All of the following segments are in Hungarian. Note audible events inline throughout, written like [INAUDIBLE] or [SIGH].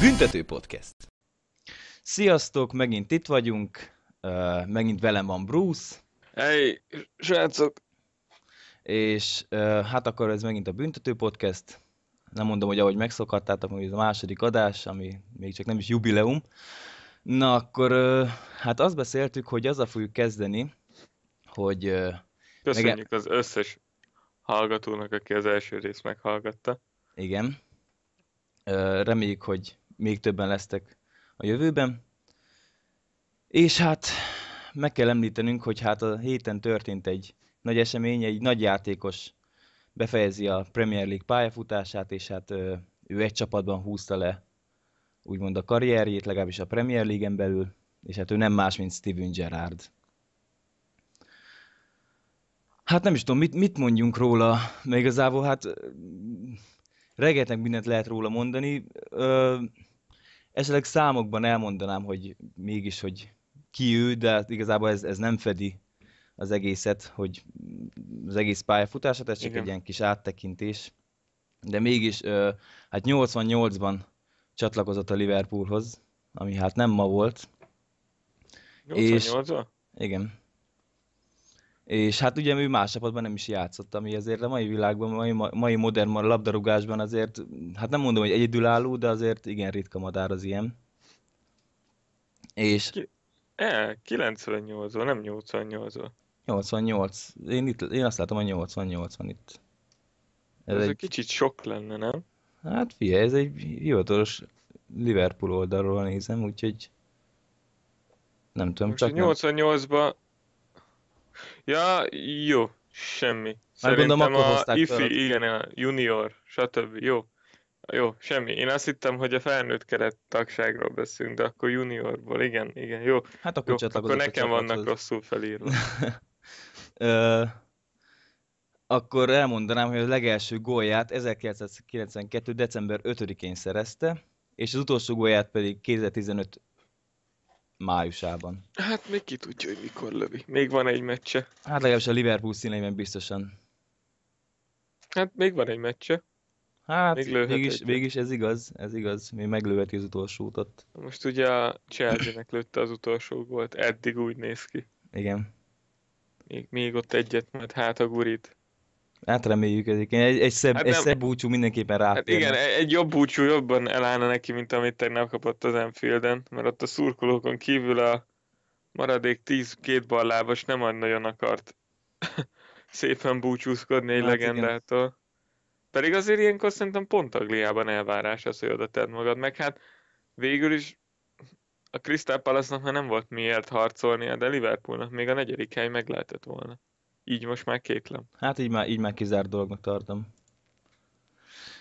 Büntető Podcast. Sziasztok, megint itt vagyunk, uh, megint velem van Bruce. Hey, srácok! És uh, hát akkor ez megint a Büntető Podcast. Nem mondom, hogy ahogy megszokhattátok, hogy ez a második adás, ami még csak nem is jubileum. Na akkor, uh, hát azt beszéltük, hogy azzal fogjuk kezdeni, hogy... Uh, Köszönjük meg... az összes hallgatónak, aki az első részt meghallgatta. Igen. Reméljük, hogy még többen lesztek a jövőben. És hát meg kell említenünk, hogy hát a héten történt egy nagy esemény, egy nagy játékos befejezi a Premier League pályafutását, és hát ő egy csapatban húzta le úgymond a karrierjét, legalábbis a Premier League-en belül, és hát ő nem más, mint Steven Gerrard. Hát nem is tudom, mit, mit mondjunk róla, mert igazából hát rengeteg mindent lehet róla mondani. Ö, Esetleg számokban elmondanám, hogy mégis, hogy ki ő, de hát igazából ez, ez nem fedi az egészet, hogy az egész pályafutását, ez csak Igen. egy ilyen kis áttekintés. De mégis, hát 88-ban csatlakozott a Liverpoolhoz, ami hát nem ma volt. 88-ban? Igen. És hát ugye ő más csapatban nem is játszott, ami azért a mai világban, mai, mai modern labdarúgásban azért, hát nem mondom, hogy egyedülálló, de azért igen ritka madár az ilyen. És... e, 98 nem 88 -ban. 88. Én, itt, én azt látom, hogy 88 van itt. Ez, ez egy... egy kicsit sok lenne, nem? Hát figyelj, ez egy hivatalos Liverpool oldalról nézem, úgyhogy nem tudom, Most csak... 88-ban Ja, jó, semmi. Már gondolom, a ifi, igen, a junior, stb. Jó. Jó, semmi. Én azt hittem, hogy a felnőtt keret tagságról beszélünk, de akkor juniorból, igen, igen, jó. Hát akkor, jó, akkor nekem vannak az... rosszul felírva. [LAUGHS] Ö, akkor elmondanám, hogy a legelső gólját 1992. december 5-én szerezte, és az utolsó gólját pedig 2015 májusában. Hát még ki tudja, hogy mikor lövi. Még van egy meccse. Hát legalábbis a Liverpool színeiben biztosan. Hát még van egy meccse. Hát még mégis egy ez igaz, ez igaz. Még meglőheti az utolsó utat. Most ugye a chelsea lőtte az utolsó volt eddig úgy néz ki. Igen. Még, még ott egyet, mert hát a gurit. Hát reméljük, egy, egy, szebb, hát egy szebb búcsú mindenképpen rá. Hát igen, egy jobb búcsú jobban elállna neki, mint amit tegnap kapott az Enfielden, mert ott a szurkolókon kívül a maradék 10-2 ballábas nem nagyon akart [LAUGHS] szépen búcsúzkodni egy hát legendától. Igen. Pedig azért ilyenkor szerintem pont Angliában elvárás az, hogy oda tedd magad. Meg hát végül is a Crystal Palace-nak már nem volt miért harcolnia, de Liverpoolnak még a negyedik hely meg lehetett volna. Így most már kétlem. Hát így már, így már kizárt dolognak tartom.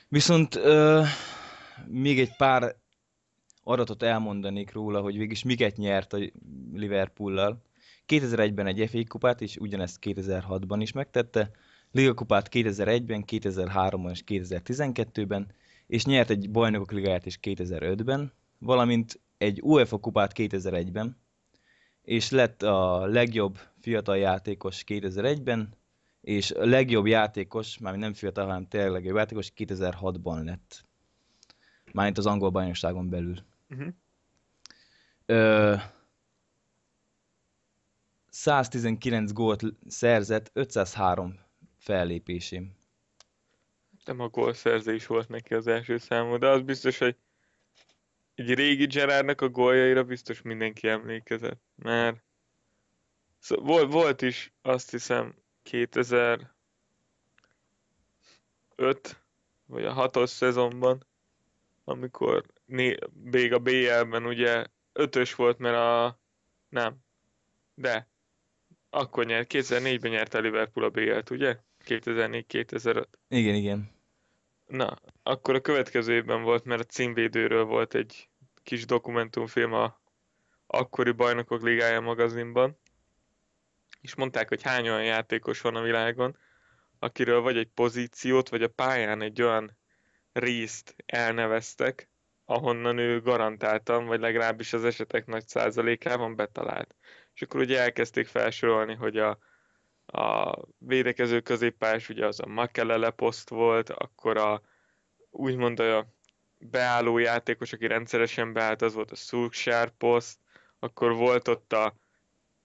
Viszont ö, még egy pár adatot elmondanék róla, hogy végig miket nyert a Liverpool-lal. 2001-ben egy FA kupát, és ugyanezt 2006-ban is megtette. Liga kupát 2001-ben, 2003-ban és 2012-ben, és nyert egy bajnokok ligáját is 2005-ben, valamint egy UEFA kupát 2001-ben, és lett a legjobb fiatal játékos 2001-ben, és a legjobb játékos, már nem fiatal, hanem tényleg legjobb játékos 2006-ban lett. Mármint az angol bajnokságon belül. Uh-huh. Ö, 119 gólt szerzett 503 fellépésén. Nem a gólszerzés volt neki az első számú, de az biztos, hogy egy régi Gerardnak a góljaira biztos mindenki emlékezett, mert szóval volt, volt is, azt hiszem, 2005 vagy a 6-os szezonban, amikor még a BL-ben ugye ötös volt, mert a... nem. De. Akkor nyert, 2004-ben nyert a Liverpool a BL-t, ugye? 2004-2005. Igen, igen. Na, akkor a következő évben volt, mert a címvédőről volt egy kis dokumentumfilm a akkori Bajnokok Ligája magazinban, és mondták, hogy hány olyan játékos van a világon, akiről vagy egy pozíciót, vagy a pályán egy olyan részt elneveztek, ahonnan ő garantáltan, vagy legalábbis az esetek nagy százalékában betalált. És akkor ugye elkezdték felsorolni, hogy a a védekező középpás, ugye az a Makelele poszt volt, akkor a úgymond a beálló játékos, aki rendszeresen beállt, az volt a Szulksár poszt, akkor volt ott a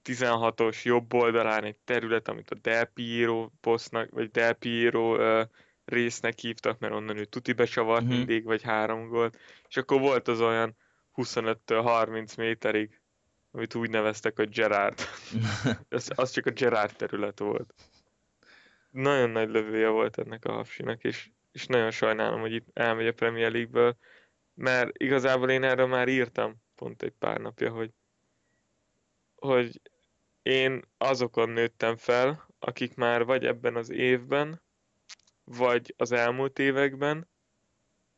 16-os jobb oldalán egy terület, amit a Delpiro Piero posztnak, vagy Delpiro uh, résznek hívtak, mert onnan ő tuti becsavart mm-hmm. mindig, vagy három gólt, és akkor volt az olyan 25 30 méterig amit úgy neveztek, hogy Gerard. az, [LAUGHS] az csak a Gerard terület volt. Nagyon nagy lövője volt ennek a hapsinak, és, és nagyon sajnálom, hogy itt elmegy a Premier League-ből, mert igazából én erről már írtam pont egy pár napja, hogy, hogy én azokon nőttem fel, akik már vagy ebben az évben, vagy az elmúlt években,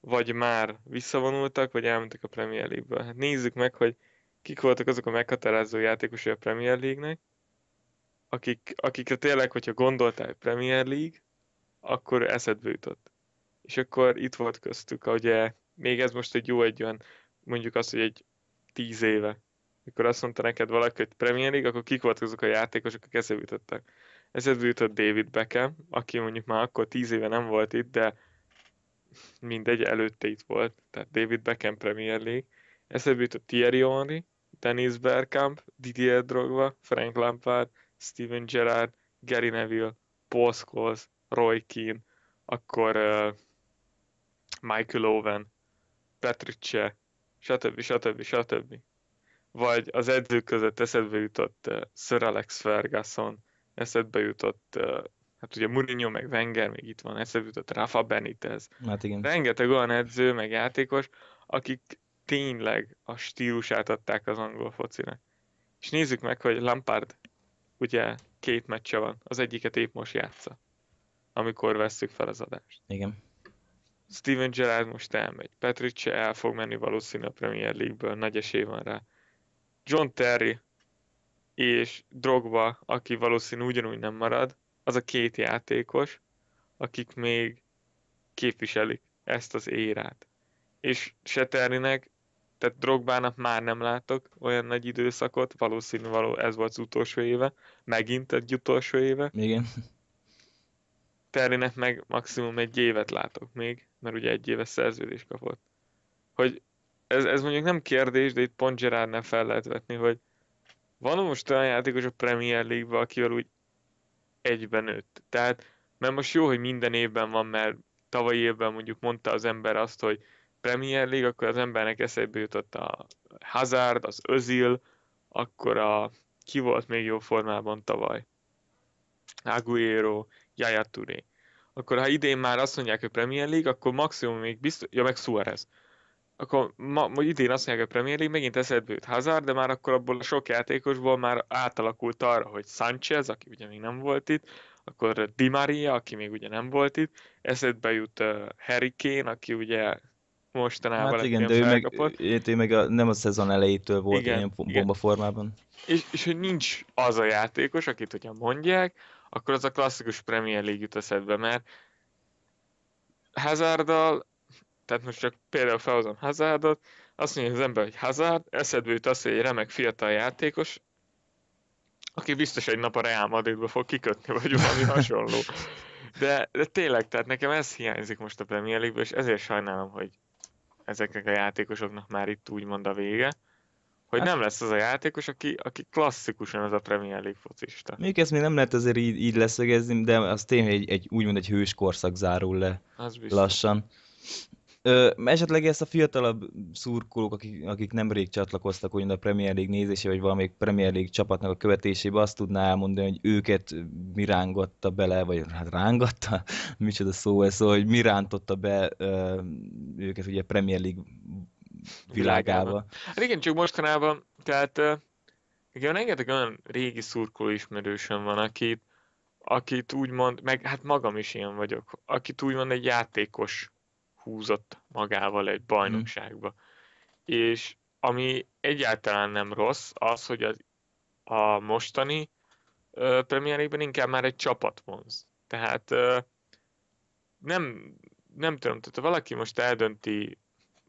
vagy már visszavonultak, vagy elmentek a Premier League-ből. Hát nézzük meg, hogy kik voltak azok a meghatározó játékosai a Premier League-nek, akik, akikre tényleg, hogyha gondoltál Premier League, akkor eszedbe jutott. És akkor itt volt köztük, ugye még ez most egy jó egy olyan, mondjuk azt, hogy egy tíz éve, mikor azt mondta neked valaki, hogy Premier League, akkor kik voltak azok a játékosok, akik eszedbe jutottak. Eszedbe jutott David Beckham, aki mondjuk már akkor tíz éve nem volt itt, de mindegy, előtte itt volt, tehát David Beckham Premier League. Eszébe jutott Thierry Henry, Dennis Bergkamp, Didier Drogba, Frank Lampard, Steven Gerrard, Gary Neville, Paul Scholes, Roy Keane, akkor uh, Michael Owen, Petricce, stb. stb. stb. Vagy az edzők között eszedbe jutott uh, Sir Alex Ferguson, eszedbe jutott, uh, hát ugye Mourinho, meg Wenger még itt van, eszedbe jutott Rafa Benitez. Hát igen. Rengeteg olyan edző, meg játékos, akik tényleg a stílusát adták az angol focinek. És nézzük meg, hogy Lampard ugye két meccse van, az egyiket épp most játsza, amikor vesszük fel az adást. Igen. Steven Gerrard most elmegy, Patrick el fog menni valószínű a Premier League-ből, nagy esély van rá. John Terry és Drogba, aki valószínű ugyanúgy nem marad, az a két játékos, akik még képviselik ezt az érát. És se Terrynek, tehát Drogbának már nem látok olyan nagy időszakot, valószínű való, ez volt az utolsó éve, megint egy utolsó éve. Igen. Terrinek meg maximum egy évet látok még, mert ugye egy éves szerződést kapott. Hogy ez, ez mondjuk nem kérdés, de itt pont Gerardnál fel lehet vetni, hogy van most olyan játékos a Premier League-be, akivel úgy egyben nőtt. Tehát, mert most jó, hogy minden évben van, mert tavalyi évben mondjuk mondta az ember azt, hogy Premier League, akkor az embernek eszébe jutott a Hazard, az Özil, akkor a ki volt még jó formában tavaly? Aguero, Yaya Touré. Akkor ha idén már azt mondják, hogy Premier League, akkor maximum még biztos, ja meg Suarez. Akkor ma, ma idén azt mondják, hogy Premier League, megint eszedbe jut Hazard, de már akkor abból a sok játékosból már átalakult arra, hogy Sanchez, aki ugye még nem volt itt, akkor Di Maria, aki még ugye nem volt itt, eszedbe jut uh, Harry Kane, aki ugye mostanában. Hát igen, de ő meg, ő meg a, nem a szezon elejétől volt igen, ilyen bomba igen. formában. És, és hogy nincs az a játékos, akit hogyha mondják, akkor az a klasszikus Premier League jut eszedbe, mert Hazarddal, tehát most csak például felhozom Hazardot, azt mondja az ember, hogy Hazard, eszedbe jut az, hogy egy remek fiatal játékos, aki biztos egy nap a Real Madridba fog kikötni, vagy valami [LAUGHS] hasonló. De, de tényleg, tehát nekem ez hiányzik most a Premier League-ből, és ezért sajnálom, hogy ezeknek a játékosoknak már itt úgymond a vége, hogy hát, nem lesz az a játékos, aki, aki klasszikusan az a Premier League focista. Még ezt még nem lehet azért így, így leszögezni, de az tényleg egy, egy, úgymond egy hős korszak zárul le az lassan. Ö, esetleg ezt a fiatalabb szurkolók, akik, akik nemrég csatlakoztak úgy, a Premier League nézése, vagy valamelyik Premier League csapatnak a követésébe, azt tudná elmondani, hogy őket mi rángatta bele, vagy hát rángatta, [LAUGHS] micsoda szó ez, szóval, hogy mi rántotta be ö, őket ugye a Premier League világába. világába. Hát igen, csak mostanában, tehát igen, rengeteg olyan régi szurkoló ismerősöm van, akit, akit úgymond, meg hát magam is ilyen vagyok, akit úgymond egy játékos húzott magával egy bajnokságba. Mm. És ami egyáltalán nem rossz, az, hogy az, a mostani ö, Premier league inkább már egy csapat vonz. Tehát ö, nem, nem tudom, tehát ha valaki most eldönti,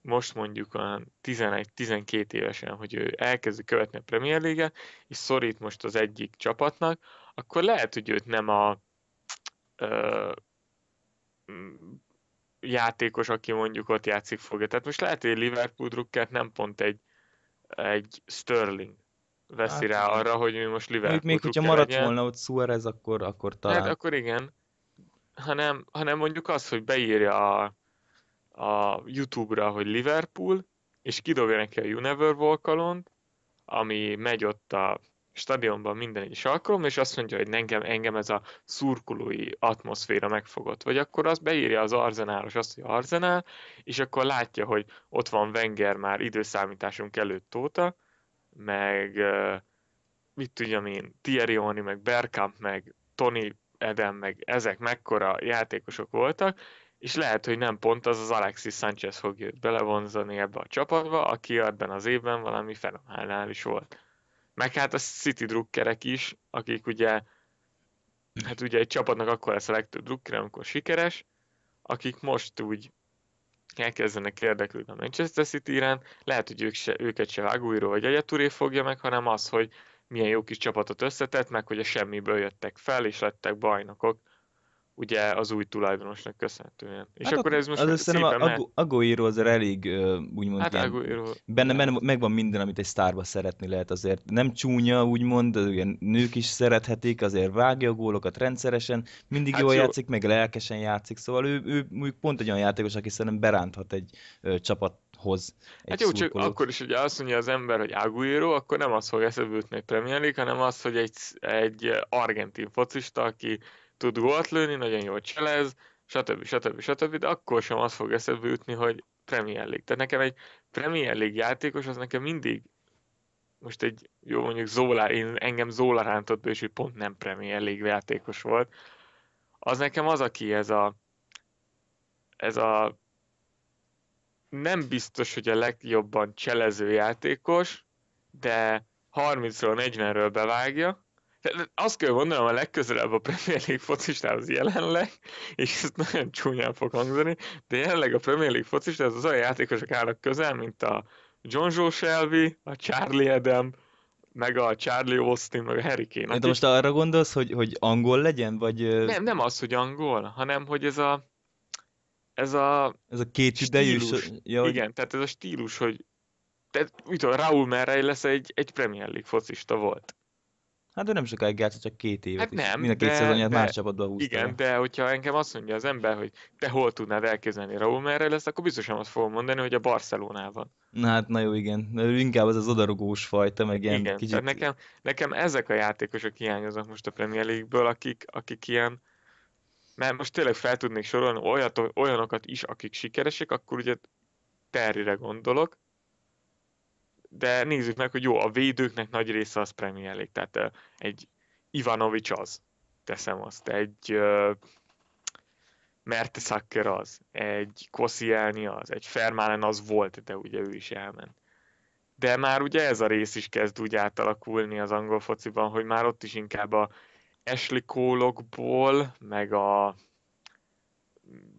most mondjuk a 11-12 évesen, hogy ő elkezdi követni a Premier league és szorít most az egyik csapatnak, akkor lehet, hogy őt nem a ö, játékos, aki mondjuk ott játszik fogja. Tehát most lehet, hogy Liverpool drukkert nem pont egy, egy Sterling veszi hát, rá arra, hogy mi most Liverpool Még, még hogyha maradt legyen. volna ott Suarez, akkor, akkor hát talán. Hát akkor igen. Hanem, hanem mondjuk az, hogy beírja a, a Youtube-ra, hogy Liverpool, és kidobja neki a Univer Volkalont, ami megy ott a stadionban minden egyes alkalom, és azt mondja, hogy engem, engem ez a szurkolói atmoszféra megfogott. Vagy akkor azt beírja az arzenálos azt, hogy arzenál, és akkor látja, hogy ott van Wenger már időszámításunk előtt óta, meg mit tudjam én, Thierry Oni, meg Bergkamp, meg Tony Eden, meg ezek mekkora játékosok voltak, és lehet, hogy nem pont az az Alexis Sanchez fogja belevonzani ebbe a csapatba, aki ebben az évben valami fenomenális volt. Meg hát a City drukkerek is, akik ugye, hát ugye egy csapatnak akkor lesz a legtöbb drukkere, amikor sikeres, akik most úgy elkezdenek érdeklődni a Manchester City irán, lehet, hogy ők se, őket se Vágújró vagy Egyetúré fogja meg, hanem az, hogy milyen jó kis csapatot összetett meg, hogy a semmiből jöttek fel, és lettek bajnokok ugye az új tulajdonosnak köszönhetően. És hát akkor ez most az szépen a, a, Aguero azért elég, úgymond, hát benne, benne megvan minden, amit egy sztárba szeretni lehet azért. Nem csúnya, úgymond, ugye nők is szerethetik, azért vágja a gólokat rendszeresen, mindig hát jól jó. játszik, meg lelkesen játszik, szóval ő, ő ő pont egy olyan játékos, aki szerintem beránthat egy ö, csapat hoz. Hát jó, szurkolót. csak akkor is hogy azt mondja az ember, hogy Aguero, akkor nem az fog eszebe jutni egy Premier League, hanem az, hogy egy, egy argentin focista, aki tud gólt lőni, nagyon jól cselez, stb. stb. stb. De akkor sem az fog eszedbe jutni, hogy Premier League. Tehát nekem egy Premier League játékos, az nekem mindig most egy, jó mondjuk Zola, én, engem Zola rántott be, és hogy pont nem Premier League játékos volt. Az nekem az, aki ez a ez a nem biztos, hogy a legjobban cselező játékos, de 30 ről 40-ről bevágja, azt kell mondanom, a legközelebb a Premier League focistához jelenleg, és ez nagyon csúnyán fog hangzani, de jelenleg a Premier League focistához az olyan játékosok állnak közel, mint a John Joe Shelby, a Charlie Adam, meg a Charlie Austin, meg a Harry Kane. De most arra gondolsz, hogy, hogy angol legyen, vagy... Nem, nem az, hogy angol, hanem hogy ez a... Ez a... Ez a két stílus. Ja, Igen, hogy... tehát ez a stílus, hogy... Tehát, mit tudom, Raúl Merrej lesz egy, egy Premier League focista volt. Hát ő nem sokáig játszott, csak két évet. Hát nem, Mind a két szezonját más csapatban húzta. Igen, el. de hogyha engem azt mondja az ember, hogy te hol tudnád elképzelni Raúl merre lesz, akkor biztosan azt fogom mondani, hogy a Barcelonában. Na hát na jó, igen. Ő inkább az az odarogós fajta, meg ilyen igen, kicsit... Nekem, nekem ezek a játékosok hiányoznak most a Premier League-ből, akik, akik ilyen... Mert most tényleg fel tudnék sorolni olyat, olyanokat is, akik sikeresek, akkor ugye Terrire gondolok, de nézzük meg, hogy jó, a védőknek nagy része az Premier League, tehát egy Ivanovics az, teszem azt, egy uh, Mertesacker az, egy Koszielni az, egy Fermálen az volt, de ugye ő is elment. De már ugye ez a rész is kezd úgy átalakulni az angol fociban, hogy már ott is inkább a Ashley cole meg a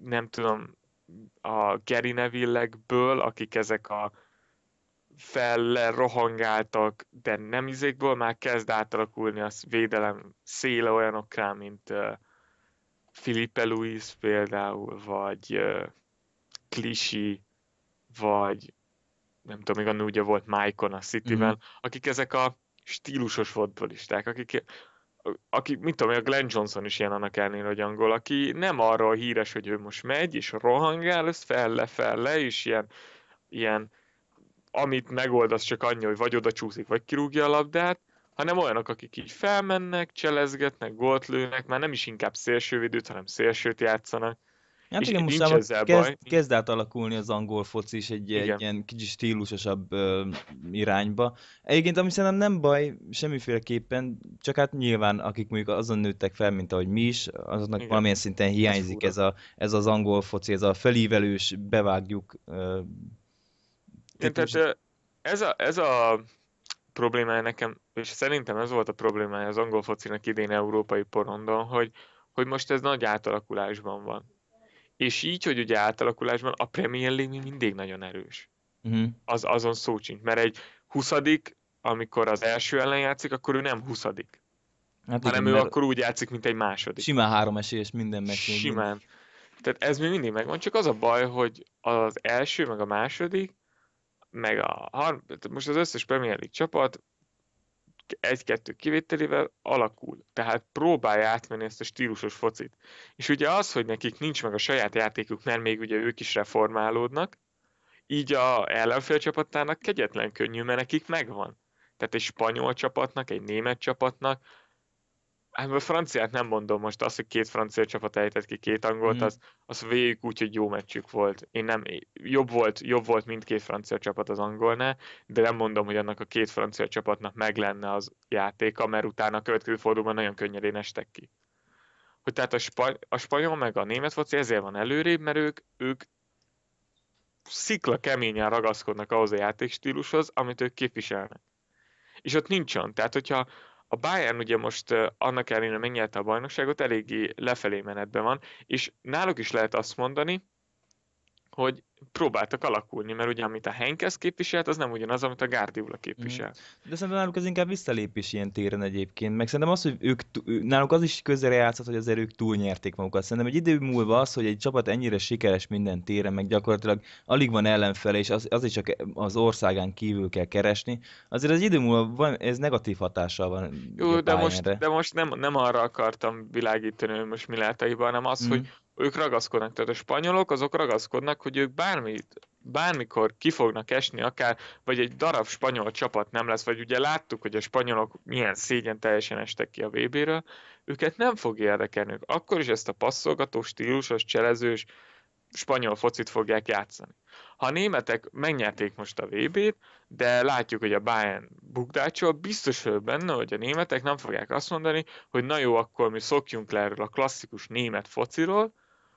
nem tudom, a Gary neville akik ezek a rohangáltak, de nem izékből, már kezd átalakulni a védelem széle olyanokra, mint uh, Filipe Luis például, vagy uh, Klisi, vagy nem tudom, még annól ugye volt Maicon a City-ben, mm-hmm. akik ezek a stílusos futbolisták, akik, akik, mit tudom, a Glenn Johnson is ilyen annak ellenére, hogy angol, aki nem arról híres, hogy ő most megy, és rohangál, ez felle-felle, és ilyen, ilyen amit megold, az csak annyi, hogy vagy oda csúszik, vagy kirúgja a labdát, hanem olyanok, akik így felmennek, cselezgetnek, gólt lőnek, már nem is inkább szélsővédőt, hanem szélsőt játszanak. Hát és igen, most ezzel kezd, baj. kezd átalakulni az angol foci is egy, egy ilyen kicsit stílusosabb ö, irányba. Egyébként ami szerintem nem baj semmiféleképpen, csak hát nyilván akik mondjuk azon nőttek fel, mint ahogy mi is, azoknak igen. valamilyen szinten hiányzik ez, ez, a, ez az angol foci, ez a felívelős, bevágjuk ö, egyébként tehát ez a, ez a problémája nekem, és szerintem ez volt a problémája az angol focinak idén európai porondon, hogy, hogy most ez nagy átalakulásban van. És így, hogy ugye átalakulásban a Premier League mindig nagyon erős. Uh-huh. Az, azon szó sincs, mert egy huszadik, amikor az első ellen játszik, akkor ő nem huszadik, Hát hanem igen, ő akkor úgy játszik, mint egy második. Simán három esélyes minden meg. Simán. Tehát ez még mindig megvan, csak az a baj, hogy az első meg a második, meg a, most az összes Premier League csapat egy-kettő kivételével alakul. Tehát próbálja átmenni ezt a stílusos focit. És ugye az, hogy nekik nincs meg a saját játékuk, mert még ugye ők is reformálódnak, így a ellenfél csapatának kegyetlen könnyű, mert nekik megvan. Tehát egy spanyol csapatnak, egy német csapatnak, hát a franciát nem mondom most, az, hogy két francia csapat ejtett ki két angolt, mm. az, az végig úgy, hogy jó meccsük volt. Én nem, jobb volt, jobb volt mindkét francia csapat az angolnál, de nem mondom, hogy annak a két francia csapatnak meg lenne az játéka, mert utána a következő fordulóban nagyon könnyedén estek ki. Hogy tehát a, spa- a spanyol meg a német foci ezért van előrébb, mert ők, ők szikla keményen ragaszkodnak ahhoz a játékstílushoz, amit ők képviselnek. És ott nincs olyan. Tehát, hogyha a Bayern ugye most annak ellenére megnyerte a bajnokságot, eléggé lefelé menetben van, és náluk is lehet azt mondani, hogy próbáltak alakulni, mert ugye amit a Henkes képviselt, az nem ugyanaz, amit a Guardiola képviselt. Mm. De szerintem náluk ez inkább visszalépés ilyen téren egyébként, meg szerintem az, hogy ők, náluk az is közre játszott, hogy az erők túlnyerték magukat. Szerintem egy idő múlva az, hogy egy csapat ennyire sikeres minden téren, meg gyakorlatilag alig van ellenfele, és az, is, csak az országán kívül kell keresni, azért az idő múlva van, ez negatív hatással van Jó, de most, de most nem, nem arra akartam világítani, hogy most mi lehet a hiba, hanem az, mm. hogy ők ragaszkodnak, tehát a spanyolok azok ragaszkodnak, hogy ők bármit, bármikor ki fognak esni akár, vagy egy darab spanyol csapat nem lesz, vagy ugye láttuk, hogy a spanyolok milyen szégyen teljesen estek ki a VB-ről, őket nem fog érdekelni, akkor is ezt a passzolgató, stílusos, cselezős spanyol focit fogják játszani. Ha a németek megnyerték most a vb t de látjuk, hogy a Bayern bukdácsol, biztos vagyok benne, hogy a németek nem fogják azt mondani, hogy na jó, akkor mi szokjunk le erről a klasszikus német fociról,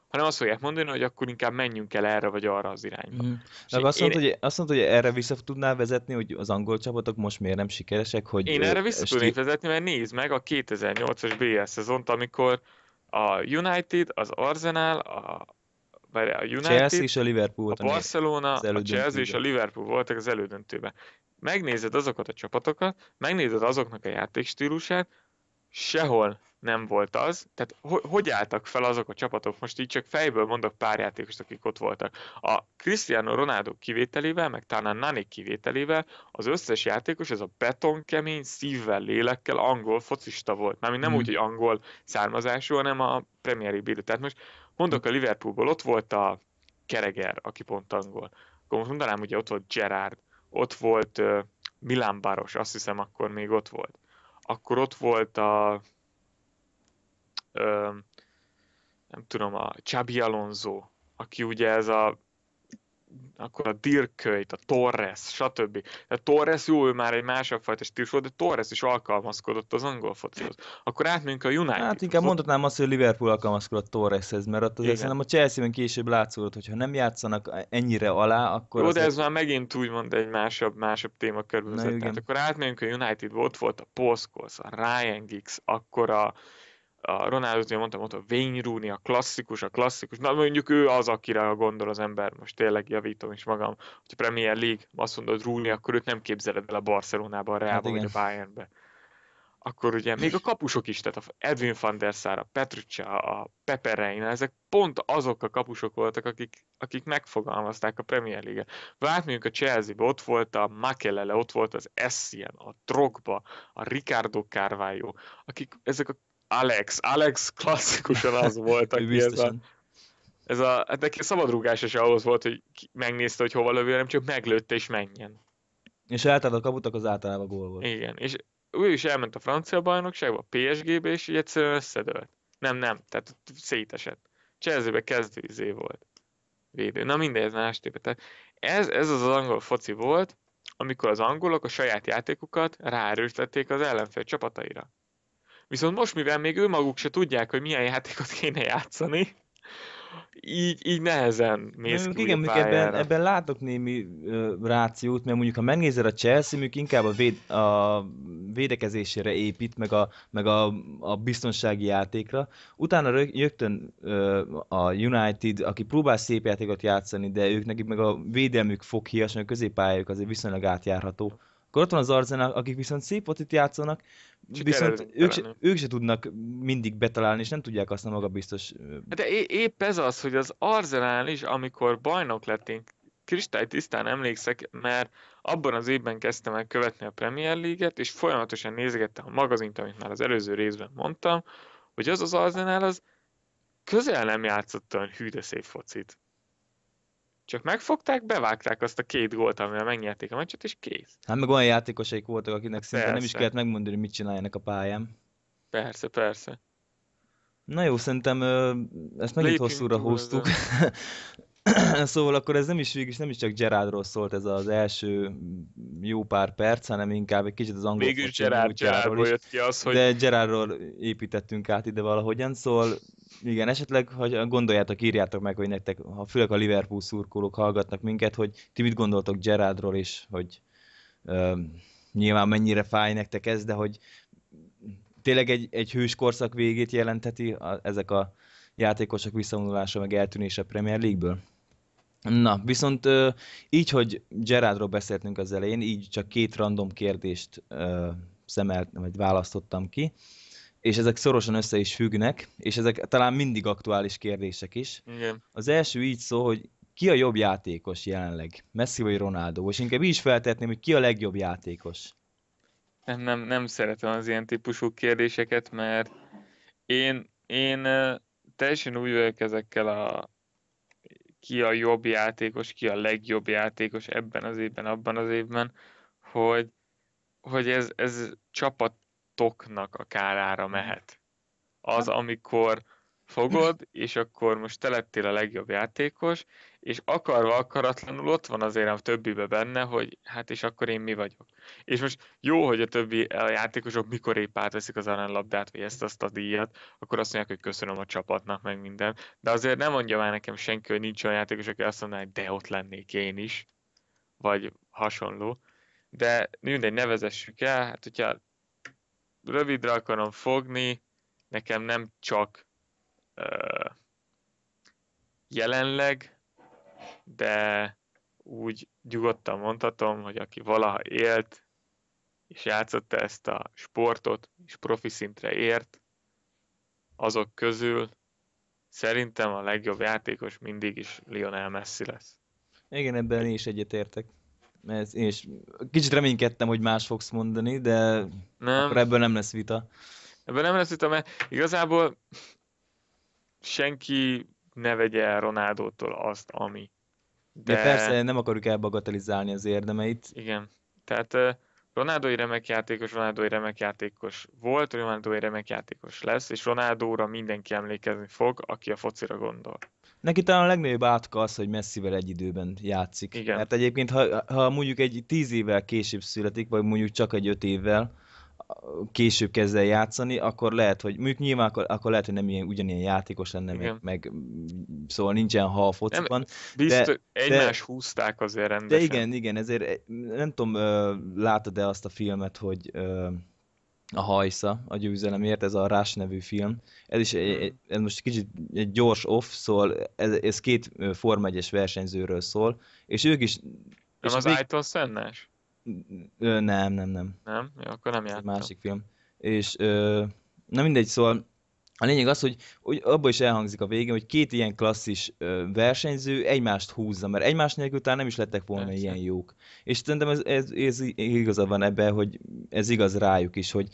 hanem azt fogják mondani, hogy akkor inkább menjünk el erre vagy arra az irányba. Mm. azt, én... mondta, hogy, azt mondta, hogy erre vissza tudnál vezetni, hogy az angol csapatok most miért nem sikeresek, hogy... Én erre vissza esti... tudnék vezetni, mert nézd meg a 2008-as BL szezont, amikor a United, az Arsenal, a, várjál, a United, Chelsea és a Liverpool a Barcelona, a Chelsea és a Liverpool voltak az elődöntőben. Megnézed azokat a csapatokat, megnézed azoknak a játékstílusát, sehol nem volt az, tehát ho- hogy álltak fel azok a csapatok, most így csak fejből mondok pár játékost, akik ott voltak. A Cristiano Ronaldo kivételével, meg talán Nani kivételével az összes játékos ez a betonkemény, szívvel, lélekkel angol focista volt. Mármint nem hmm. úgy, hogy angol származású, hanem a Premier League. Tehát most Mondok a Liverpoolból, ott volt a Kereger, aki pont angol. Akkor most mondanám, hogy ott volt Gerard, ott volt uh, Milán Baros, azt hiszem akkor még ott volt. Akkor ott volt a uh, nem tudom, a Csabi Alonso, aki ugye ez a akkor a Dirkölyt, a Torres, stb. A Torres jó, ő már egy másabb fajta stílus volt, de Torres is alkalmazkodott az angol focihoz. Akkor átmegyünk a United. Hát inkább a mondhatnám azt, hogy Liverpool alkalmazkodott Torreshez, mert ott azért szerintem a Chelsea-ben később látszódott, hogyha nem játszanak ennyire alá, akkor... Jó, de ez már megint úgymond egy másabb, másabb téma körülbelül. akkor átmegyünk a United, volt volt a Poszkolsz, a Ryan Giggs, akkor a a Ronaldo, mondtam ott a Wayne Rooney, a klasszikus, a klasszikus, na mondjuk ő az, akire gondol az ember, most tényleg javítom is magam, hogy a Premier League, azt mondod Rooney, akkor őt nem képzeled el a Barcelonába, a Realba, hát vagy a Bayernbe. Akkor ugye még a kapusok is, tehát a Edwin van der Sar, a Petrucsa, a Pepe Reina, ezek pont azok a kapusok voltak, akik, akik megfogalmazták a Premier League-et. Várjunk a Chelsea-be, ott volt a Makelele, ott volt az Essien, a Drogba, a Ricardo Carvalho, akik ezek a Alex, Alex klasszikusan az volt, aki ez a, ez a, hát neki a szabadrúgás is ahhoz volt, hogy megnézte, hogy hova lövő, nem csak meglőtte és menjen. És általában kaputak az általában gól volt. Igen, és ő is elment a francia bajnokságba, a PSG-be, és így egyszerűen összedőlt. Nem, nem, tehát szétesett. Cserzőbe kezdő izé volt. Védő. Na mindegy, ez más tépe. Tehát ez, ez az, az angol foci volt, amikor az angolok a saját játékukat ráerőltették az ellenfél csapataira. Viszont most, mivel még ő maguk se tudják, hogy milyen játékot kéne játszani, így, így nehezen mész ki Igen, mondjuk ebben, ebben látok némi ö, rációt, mert mondjuk ha megnézed a Chelsea, mondjuk inkább a, véd, a védekezésére épít, meg, a, meg a, a biztonsági játékra. Utána rögtön ö, a United, aki próbál szép játékot játszani, de ők nekik meg a védelmük fog hiasni, a középpályájuk azért viszonylag átjárható. Akkor ott van az Arzenál, akik viszont szép ott itt játszanak, Csak viszont ők, se, ők se tudnak mindig betalálni, és nem tudják azt a biztos. Hát de épp ez az, hogy az Arzenál is, amikor bajnok lettünk, tisztán emlékszek, mert abban az évben kezdtem el követni a Premier League-et, és folyamatosan nézegettem a magazint, amit már az előző részben mondtam, hogy az az arzenál, az közel nem játszott olyan hű de szép focit. Csak megfogták, bevágták azt a két gólt, amivel megnyerték a meccset, és kész. Hát meg olyan játékosaik voltak, akinek szinte persze. nem is kellett megmondani, hogy mit csináljanak a pályán. Persze, persze. Na jó, szerintem ezt megint Lépjünk hosszúra húztuk. [CLEARS THROAT] szóval akkor ez nem is végig, nem is csak Gerardról szólt ez az első jó pár perc, hanem inkább egy kicsit az angol Végül Gerard, Gerardról jött ki az, hogy... De Gerardról építettünk át ide valahogyan, szóval igen, esetleg ha gondoljátok, írjátok meg, hogy nektek, ha főleg a Liverpool szurkolók hallgatnak minket, hogy ti mit gondoltok Gerardról is, hogy ö, nyilván mennyire fáj nektek ez, de hogy tényleg egy, egy hős korszak végét jelenteti a, ezek a játékosok visszavonulása, meg eltűnése Premier League-ből. Na, viszont ö, így, hogy Gerardról beszéltünk az elején, így csak két random kérdést ö, szemelt, vagy választottam ki. Ö, és ezek szorosan össze is függnek, és ezek talán mindig aktuális kérdések is. Igen. Az első így szó, hogy ki a jobb játékos jelenleg? Messi vagy Ronaldo? És inkább így is feltetném, hogy ki a legjobb játékos? Nem, nem, nem szeretem az ilyen típusú kérdéseket, mert én, én teljesen úgy vagyok ezekkel a ki a jobb játékos, ki a legjobb játékos ebben az évben, abban az évben, hogy, hogy ez, ez csapat toknak a kárára mm. mehet. Az, hát. amikor fogod, [CLEARS THROAT] és akkor most te lettél a legjobb játékos, és akarva akaratlanul ott van azért a többibe benne, hogy hát és akkor én mi vagyok. És most jó, hogy a többi a játékosok mikor épp átveszik az aranylabdát, vagy ezt azt a díjat, akkor azt mondják, hogy köszönöm a csapatnak, meg minden. De azért nem mondja már nekem senki, hogy nincs olyan játékos, aki azt mondaná, hogy de ott lennék én is, vagy hasonló. De mindegy, nevezessük el, hát hogyha rövidre akarom fogni, nekem nem csak uh, jelenleg, de úgy nyugodtan mondhatom, hogy aki valaha élt, és játszotta ezt a sportot, és profi szintre ért, azok közül szerintem a legjobb játékos mindig is Lionel Messi lesz. Igen, ebben én is egyetértek. Ez, én is kicsit reménykedtem, hogy más fogsz mondani, de nem. akkor ebből nem lesz vita. Ebből nem lesz vita, mert igazából senki ne vegye el Ronádótól azt, ami. De... de persze, nem akarjuk elbagatelizálni az érdemeit. Igen, tehát Ronaldo egy remek játékos, Ronaldo egy remek játékos volt, Ronaldo egy remek játékos lesz, és Ronaldóra mindenki emlékezni fog, aki a focira gondol. Neki talán a legnagyobb átka az, hogy messzivel egy időben játszik. Igen. Mert egyébként, ha, ha mondjuk egy tíz évvel később születik, vagy mondjuk csak egy öt évvel, később kezd el játszani, akkor lehet, hogy mondjuk nyilván akkor, akkor lehet, hogy nem ilyen, ugyanilyen játékos lenne, meg, meg, szóval nincsen ha a fociban. Nem, biztos, de, egymás de, húzták azért rendesen. De igen, igen, ezért e- nem tudom, látod-e azt a filmet, hogy a hajsza, a győzelemért, ez a Rás nevű film. Ez is egy, ez most kicsit egy gyors off, szól, ez, ez két Forma 1 versenyzőről szól, és ők is... Nem és az vég... Ayton Szennás? Ö, nem, nem, nem. Nem? Ja, akkor nem játszom. Másik film. És ö, na mindegy, szóval a lényeg az, hogy, hogy abban is elhangzik a végén, hogy két ilyen klasszis ö, versenyző egymást húzza, mert egymás nélkül talán nem is lettek volna Persze. ilyen jók. És szerintem ez, ez, ez igazad van ebben, hogy ez igaz rájuk is, hogy,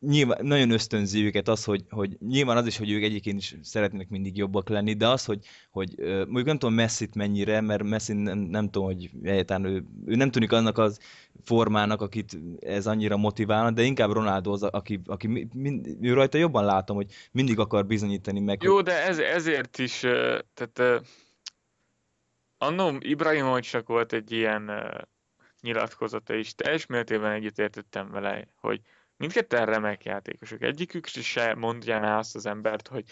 nyilván nagyon ösztönzi őket az, hogy, hogy nyilván az is, hogy ők egyébként is szeretnének mindig jobbak lenni, de az, hogy, hogy mondjuk nem tudom messi mennyire, mert Messi nem, nem tudom, hogy egyáltalán ő, ő nem tűnik annak az formának, akit ez annyira motiválna, de inkább Ronaldo az, aki, aki mind, ő rajta jobban látom, hogy mindig akar bizonyítani meg. Jó, de ez, ezért is, tehát annom Ibrahimovicsnak volt egy ilyen nyilatkozata is, teljes mértékben egyetértettem vele, hogy mindketten remek játékosok. Egyikük se mondja el azt az embert, hogy,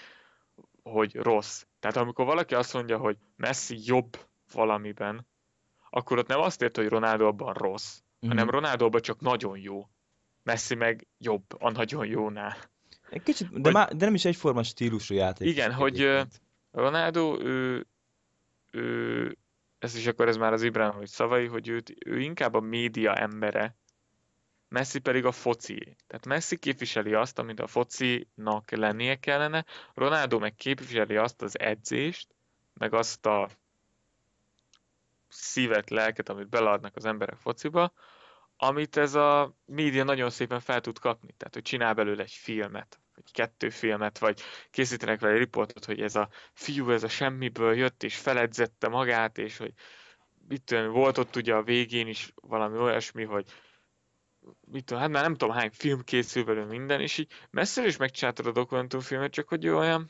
hogy rossz. Tehát amikor valaki azt mondja, hogy Messi jobb valamiben, akkor ott nem azt ért, hogy Ronaldo abban rossz, mm. hanem Ronaldo csak nagyon jó. Messi meg jobb a nagyon jónál. Egy kicsit, de, hogy, má, de nem is egyforma stílusú játék. Igen, hogy uh, Ronaldo, ő, ő, ez is akkor ez már az Ibrahimovic szavai, hogy őt, ő inkább a média embere, Messi pedig a foci. Tehát Messi képviseli azt, amit a focinak lennie kellene, Ronaldo meg képviseli azt az edzést, meg azt a szívet, lelket, amit beleadnak az emberek fociba, amit ez a média nagyon szépen fel tud kapni. Tehát, hogy csinál belőle egy filmet, vagy kettő filmet, vagy készítenek vele riportot, hogy ez a fiú, ez a semmiből jött, és feledzette magát, és hogy itt volt ott ugye a végén is valami olyasmi, hogy mit tudom, hát már nem tudom hány film készül belőle minden, és így messziről is megcsináltad a dokumentumfilmet, csak hogy olyan,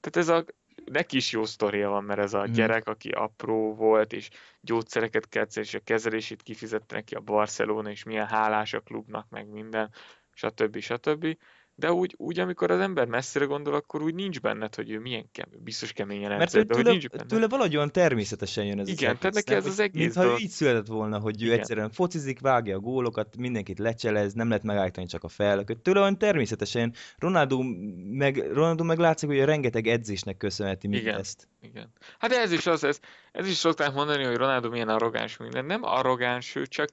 tehát ez a, neki is jó sztoria van, mert ez a mhm. gyerek, aki apró volt, és gyógyszereket kellett, és a kezelését kifizette neki a Barcelona, és milyen hálás a klubnak, meg minden, stb. stb. stb de úgy, úgy, amikor az ember messzire gondol, akkor úgy nincs benned, hogy ő milyen kemény biztos keményen edzett, Mert edzett, de tőle, hogy nincs tőle valahogy olyan természetesen jön ez Igen, tehát neki ez az egész Mintha dolog... így született volna, hogy ő Igen. egyszerűen focizik, vágja a gólokat, mindenkit lecselez, nem lehet megállítani csak a fejlököt. Tőle olyan természetesen Ronaldo meg, Ronaldo meg látszik, hogy a rengeteg edzésnek köszönheti Igen. ezt. Igen. Hát ez is az, ez, ez is szokták mondani, hogy Ronaldo milyen arrogáns minden. Nem arrogáns, ő csak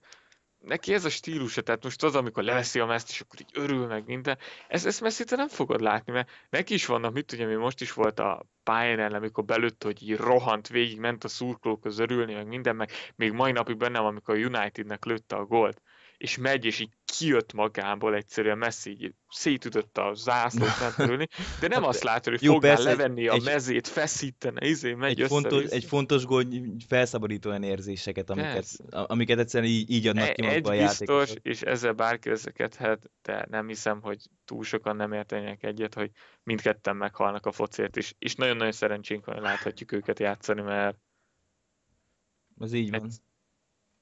neki ez a stílusa, tehát most az, amikor leveszi a meszt, és akkor így örül meg minden, ez, ezt te nem fogod látni, mert neki is vannak, mit tudja, mi most is volt a pályán ellen, amikor belőtt, hogy így rohant végig, ment a szurkolókhoz örülni, meg minden, meg még mai napig bennem, amikor a Unitednek lőtte a gólt, és megy, és így kijött magából egyszerűen messzi, így szétütött a zászlót, nem törülni, de nem hát, azt látod, hogy fogja levenni egy, a mezét, feszítene, izé, megy egy fontos, egy fontos gond, felszabadító olyan érzéseket, amiket, amiket egyszerűen így, így adnak e- ki magukba egy a biztos, játékosok. és ezzel bárki ezeket, hát, de nem hiszem, hogy túl sokan nem értenek egyet, hogy mindketten meghalnak a focért is, és nagyon-nagyon szerencsénk van, hogy láthatjuk őket játszani, mert ez így van.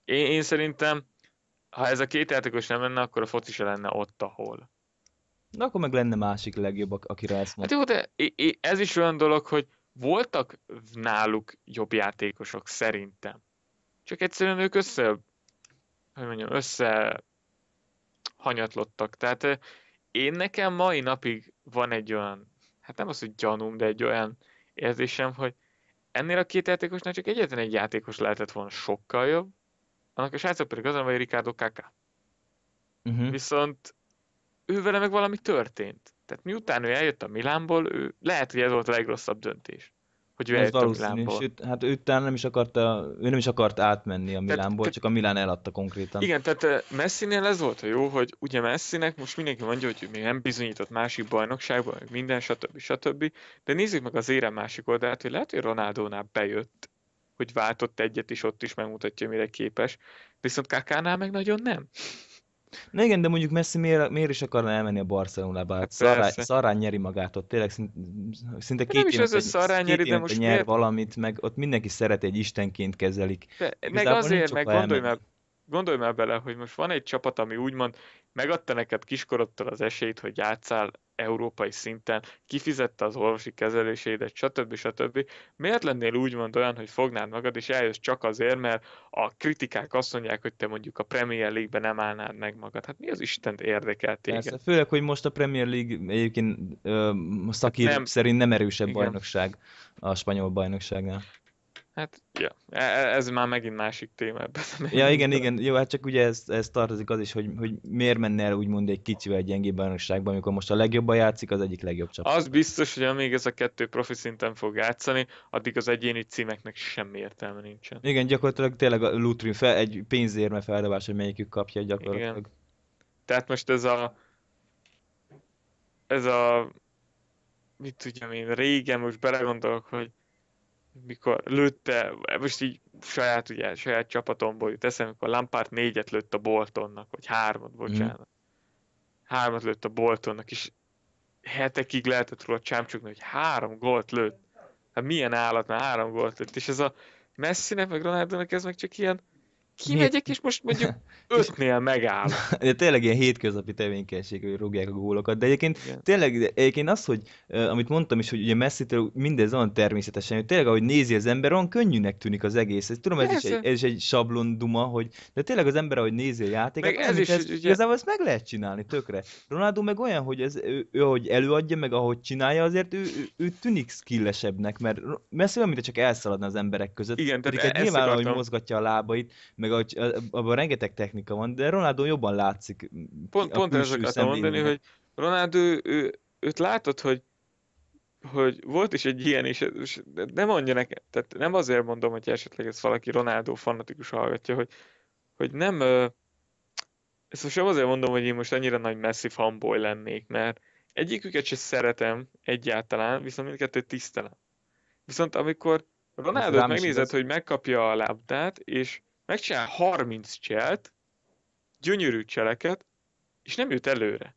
Én, én szerintem ha ez a két játékos nem lenne, akkor a foci se lenne ott, ahol. Na akkor meg lenne másik legjobb, akire ezt hát mondta. Hát jó, de ez is olyan dolog, hogy voltak náluk jobb játékosok szerintem. Csak egyszerűen ők össze, hogy mondjam, össze hanyatlottak. Tehát eh, én nekem mai napig van egy olyan, hát nem az, hogy gyanúm, de egy olyan érzésem, hogy ennél a két játékosnál csak egyetlen egy játékos lehetett volna sokkal jobb, annak a srácok pedig az, hogy Ricardo Kaká. Uh-huh. Viszont ő vele meg valami történt. Tehát miután ő eljött a Milánból, ő, lehet, hogy ez volt a legrosszabb döntés. Hogy ő ez eljött a Milánból. És hát ő talán nem is akarta, ő nem is akart átmenni a Milánból, tehát, csak a Milán eladta konkrétan. Igen, tehát eh, Messinél ez volt a jó, hogy ugye Messinek most mindenki mondja, hogy ő még nem bizonyított másik bajnokságban, minden, stb. stb. De nézzük meg az érem másik oldalát, hogy lehet, hogy Ronaldónál bejött, hogy váltott egyet, és ott is megmutatja, mire képes. Viszont Kakánál meg nagyon nem. Na igen, de mondjuk Messi miért, miért is akarna elmenni a Barcelonába? Hát szarán nyeri magát ott, tényleg szinte, két nem is az, szarán nyeri, de most nyer miért? valamit, meg ott mindenki szeret, egy istenként kezelik. De, meg azért, meg gondolj már, gondolj már bele, hogy most van egy csapat, ami úgymond megadta neked kiskorodtól az esélyt, hogy játszál európai szinten, kifizette az orvosi kezeléseidet, stb. stb. Miért lennél úgymond olyan, hogy fognád magad, és eljössz csak azért, mert a kritikák azt mondják, hogy te mondjuk a Premier League-ben nem állnád meg magad. Hát mi az Istent érdekel téged? Persze, főleg, hogy most a Premier League egyébként ö, szakír hát nem, szerint nem erősebb igen. bajnokság a spanyol bajnokságnál. Hát, ja, e, e, ez már megint másik téma ebben. Ja, igen, igen, jó, hát csak ugye ez, ez tartozik az is, hogy, hogy miért menne el úgymond egy kicsivel egy gyengébb bajnokságba, amikor most a legjobban játszik, az egyik legjobb csapat. Az biztos, hogy amíg ez a kettő profi szinten fog játszani, addig az egyéni címeknek semmi értelme nincsen. Igen, gyakorlatilag tényleg a Lutrin fel, egy pénzérme feldobás, hogy melyikük kapja gyakorlatilag. Igen. Tehát most ez a ez a mit tudjam én, régen most belegondolok, hogy mikor lőtte, most így saját, ugye, saját csapatomból jut eszem, amikor Lampard négyet lőtt a Boltonnak, vagy hármat, bocsánat. Mm. Hármat lőtt a Boltonnak, és hetekig lehetett róla csámcsogni, hogy három gólt lőtt. Hát milyen állatnál három gólt lőtt, és ez a Messinek, meg Ronaldónak ez meg csak ilyen kimegyek, és most mondjuk [LAUGHS] ötnél megáll. De tényleg ilyen hétköznapi tevékenység, hogy rúgják a gólokat. De egyébként Igen. tényleg egyébként az, hogy amit mondtam is, hogy ugye messi mindez olyan természetesen, hogy tényleg ahogy nézi az ember, olyan könnyűnek tűnik az egész. Ez, tudom, ez, is egy, ez is egy sablon duma, hogy, de tényleg az ember, ahogy nézi a játékot, meg ez is, ez, ugye... igazából ezt meg lehet csinálni tökre. Ronaldo meg olyan, hogy ez, ő, ő, ahogy előadja, meg ahogy csinálja, azért ő, ő, ő tűnik skillesebbnek, mert messzi olyan, mintha csak elszaladna az emberek között. Igen, tehát hát e- nyilván, hogy mozgatja a lábait, meg hogy abban rengeteg technika van, de Ronaldo jobban látszik. Pont, pont ezt akartam mondani, hogy Ronaldo, ő, őt látod, hogy hogy volt is egy ilyen, és, és nem mondja nekem, tehát nem azért mondom, hogy esetleg ez valaki Ronaldo fanatikus hallgatja, hogy, hogy nem, ezt most nem azért mondom, hogy én most annyira nagy messzi fanboy lennék, mert egyiküket se szeretem egyáltalán, viszont mindkettőt tisztelem. Viszont amikor Ronaldo megnézed, hogy megkapja a labdát, és megcsinál 30 cselt, gyönyörű cseleket, és nem jut előre.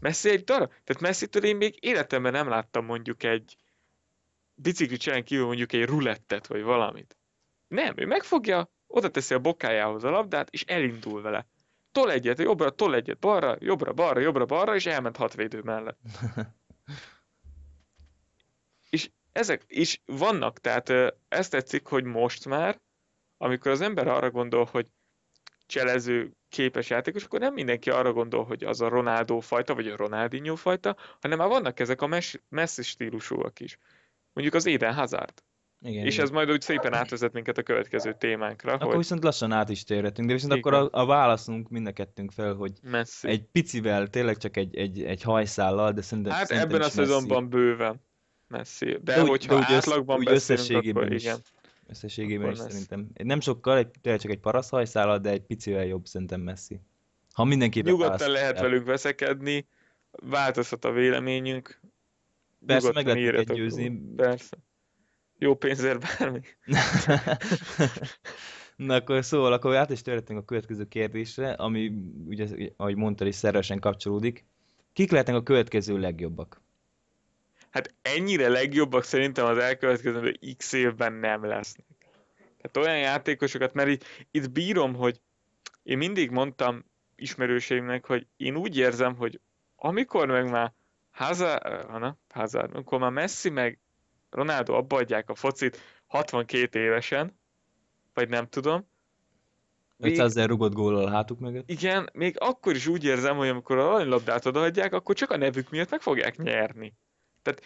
Messi egy darab. Tehát messi én még életemben nem láttam mondjuk egy bicikli cselen kívül mondjuk egy rulettet, vagy valamit. Nem, ő megfogja, oda teszi a bokájához a labdát, és elindul vele. Tol egyet, jobbra, tol egyet, balra, jobbra, balra, jobbra, balra, és elment hat védő mellett. [LAUGHS] és ezek is vannak, tehát ezt tetszik, hogy most már amikor az ember arra gondol, hogy cselező képes játékos, akkor nem mindenki arra gondol, hogy az a Ronaldo fajta, vagy a Ronaldinho fajta, hanem már vannak ezek a Messi stílusúak is. Mondjuk az Eden Hazard. Igen, és igen. ez majd úgy szépen átvezet minket a következő témánkra. Akkor hogy... viszont lassan át is térhetünk, de viszont igen. akkor a, a válaszunk mind a kettünk fel, hogy messzi. egy picivel, tényleg csak egy, egy, egy hajszállal, de szerintem Hát szerintem ebben a szezonban messzi. bőven messzi. De, de úgy, hogyha de úgy átlagban úgy beszélünk, akkor is. igen összességében is lesz. szerintem. Nem sokkal, egy, tényleg csak egy paraszhajszállal, de egy picivel jobb szerintem messzi. Ha mindenképpen Nyugodtan választ, lehet el. velük veszekedni, változhat a véleményünk. Persze, meg lehet győzni. Persze. Jó pénzért bármi. [LAUGHS] Na akkor szóval, akkor át is a következő kérdésre, ami ugye, ahogy mondtad is szervesen kapcsolódik. Kik lehetnek a következő legjobbak? hát ennyire legjobbak szerintem az elkövetkező x évben nem lesznek. Tehát olyan játékosokat, mert itt, itt bírom, hogy én mindig mondtam ismerőseimnek, hogy én úgy érzem, hogy amikor meg már Hazard, Hazard, amikor már Messi meg Ronaldo abba a focit 62 évesen, vagy nem tudom. 500 ezer rugott góllal a hátuk mögött. Igen, még akkor is úgy érzem, hogy amikor a labdát odaadják, akkor csak a nevük miatt meg fogják nyerni. Tehát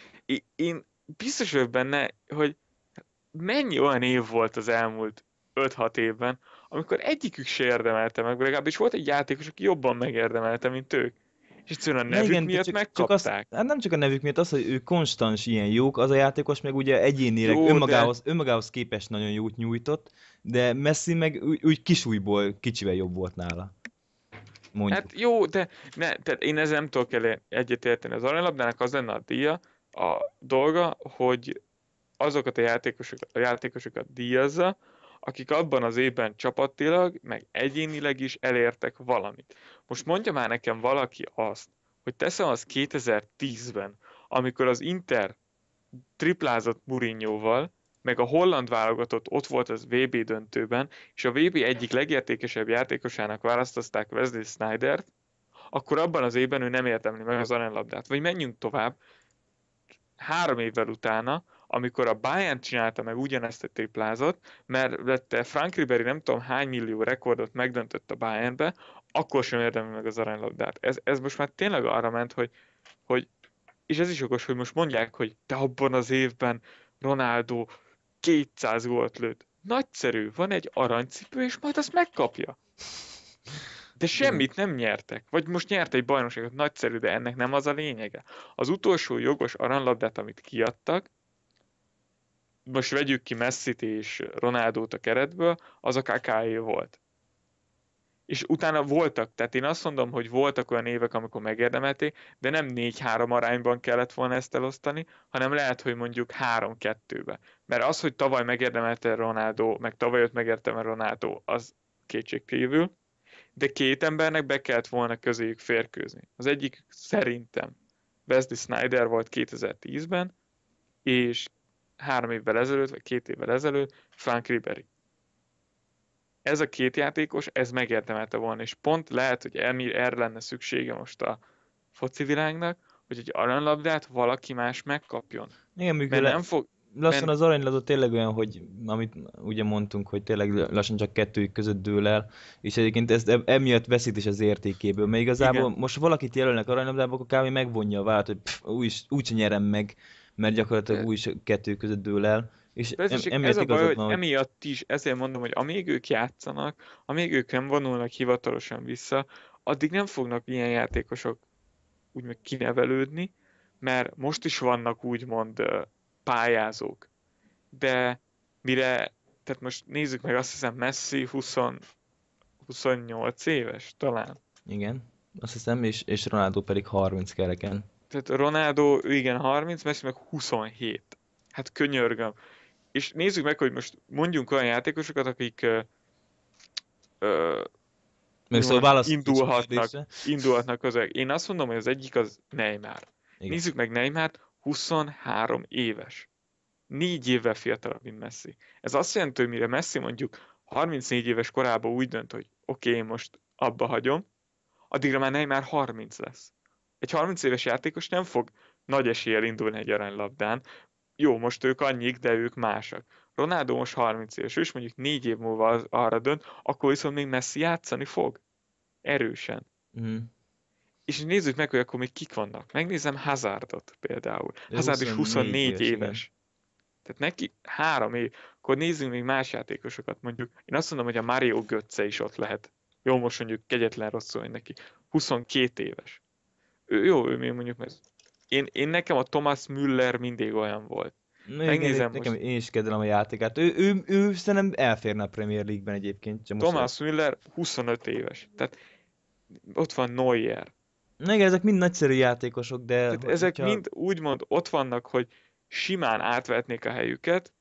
én biztos vagyok benne, hogy mennyi olyan év volt az elmúlt 5-6 évben, amikor egyikük se érdemelte meg, legalábbis volt egy játékos, aki jobban megérdemelte, mint ők. És egyszerűen a nevük igen, miatt csak, megkapták. Csak az, hát nem csak a nevük miatt, az, hogy ők konstans ilyen jók, az a játékos meg ugye egyénileg Jó, önmagához, de... önmagához képest nagyon jót nyújtott, de Messi meg úgy, úgy kisújból kicsivel jobb volt nála. Mondjuk. Hát jó, de ne, tehát én ezzel nem tudok el egyetérteni. Az aranylabdának az lenne a díja, a dolga, hogy azokat a játékosokat, a játékosokat díjazza, akik abban az évben csapattilag, meg egyénileg is elértek valamit. Most mondja már nekem valaki azt, hogy teszem az 2010-ben, amikor az Inter triplázott Murinyóval, meg a holland válogatott ott volt az VB döntőben, és a VB egyik legértékesebb játékosának választották Wesley snyder akkor abban az évben ő nem érdemli meg az aranylabdát. Vagy menjünk tovább, három évvel utána, amikor a Bayern csinálta meg ugyanezt a triplázat, mert lette Frank Ribéry nem tudom hány millió rekordot megdöntött a Bayernbe, akkor sem érdemli meg az aranylabdát. Ez, ez most már tényleg arra ment, hogy, hogy és ez is okos, hogy most mondják, hogy de abban az évben Ronaldo 200 gólt lőtt. Nagyszerű, van egy aranycipő, és majd azt megkapja. De semmit nem nyertek. Vagy most nyert egy bajnokságot, nagyszerű, de ennek nem az a lényege. Az utolsó jogos aranylabdát, amit kiadtak, most vegyük ki Messit és Ronaldót a keretből, az a kkj volt és utána voltak, tehát én azt mondom, hogy voltak olyan évek, amikor megérdemelték, de nem 4-3 arányban kellett volna ezt elosztani, hanem lehet, hogy mondjuk 3-2-be. Mert az, hogy tavaly megérdemelte Ronaldo, meg tavaly ott megérdemelte Ronaldo, az kétségkívül, de két embernek be kellett volna közéjük férkőzni. Az egyik szerintem Wesley Snyder volt 2010-ben, és három évvel ezelőtt, vagy két évvel ezelőtt Frank Ribery ez a két játékos, ez megérdemelte volna, és pont lehet, hogy erre lenne szüksége most a foci világnak, hogy egy aranylabdát valaki más megkapjon. Igen, mert le, nem fog, lassan mert... az aranylabda tényleg olyan, hogy amit ugye mondtunk, hogy tényleg lassan csak kettőjük között dől el, és egyébként ez emiatt veszít is az értékéből, mert igazából Igen. most valakit jelölnek aranylabdába, akkor kávé megvonja a vált, hogy pff, úgy, úgy nyerem meg, mert gyakorlatilag De... úgy kettő között dől el és hát ez, is, em, ez a baj, hogy van, emiatt is, ezért mondom, hogy amíg ők játszanak, amíg ők nem vonulnak hivatalosan vissza, addig nem fognak ilyen játékosok úgymond kinevelődni, mert most is vannak úgymond pályázók. De mire, tehát most nézzük meg azt hiszem Messi 20, 28 éves talán. Igen, azt hiszem, és, és Ronaldo pedig 30 kereken. Tehát Ronaldo, igen, 30, Messi meg 27. Hát könyörgöm és nézzük meg, hogy most mondjunk olyan játékosokat, akik uh, uh, szóval indulhatnak, indulhatnak az Én azt mondom, hogy az egyik az Neymar. Igen. Nézzük meg Neymart, 23 éves. Négy évvel fiatalabb, mint Messi. Ez azt jelenti, hogy mire Messi mondjuk 34 éves korában úgy dönt, hogy oké, okay, most abba hagyom, addigra már Neymar 30 lesz. Egy 30 éves játékos nem fog nagy eséllyel indulni egy aranylabdán, jó, most ők annyik, de ők másak. Ronaldo most 30 éves, és mondjuk négy év múlva az, arra dönt, akkor viszont még messzi játszani fog. Erősen. Mm. És nézzük meg, hogy akkor még kik vannak. Megnézem Hazardot például. De Hazard is 24 éves. éves. Tehát neki három év. Akkor nézzünk még más játékosokat. Mondjuk én azt mondom, hogy a Mario Götze is ott lehet. Jó, most mondjuk kegyetlen rosszul, hogy neki. 22 éves. Ő, jó, ő még mondjuk mert én, én nekem a Thomas Müller mindig olyan volt. Na, Megnézem igen, most. Nekem én is kedvelem a játékát. Ő, ő, ő, ő szerintem elférne a Premier League-ben egyébként. Csak Thomas most Müller 25 éves. Tehát ott van Neuer. Na igen, ezek mind nagyszerű játékosok, de... Tehát hogy ezek hogyha... mind úgymond ott vannak, hogy simán átvetnék a helyüket,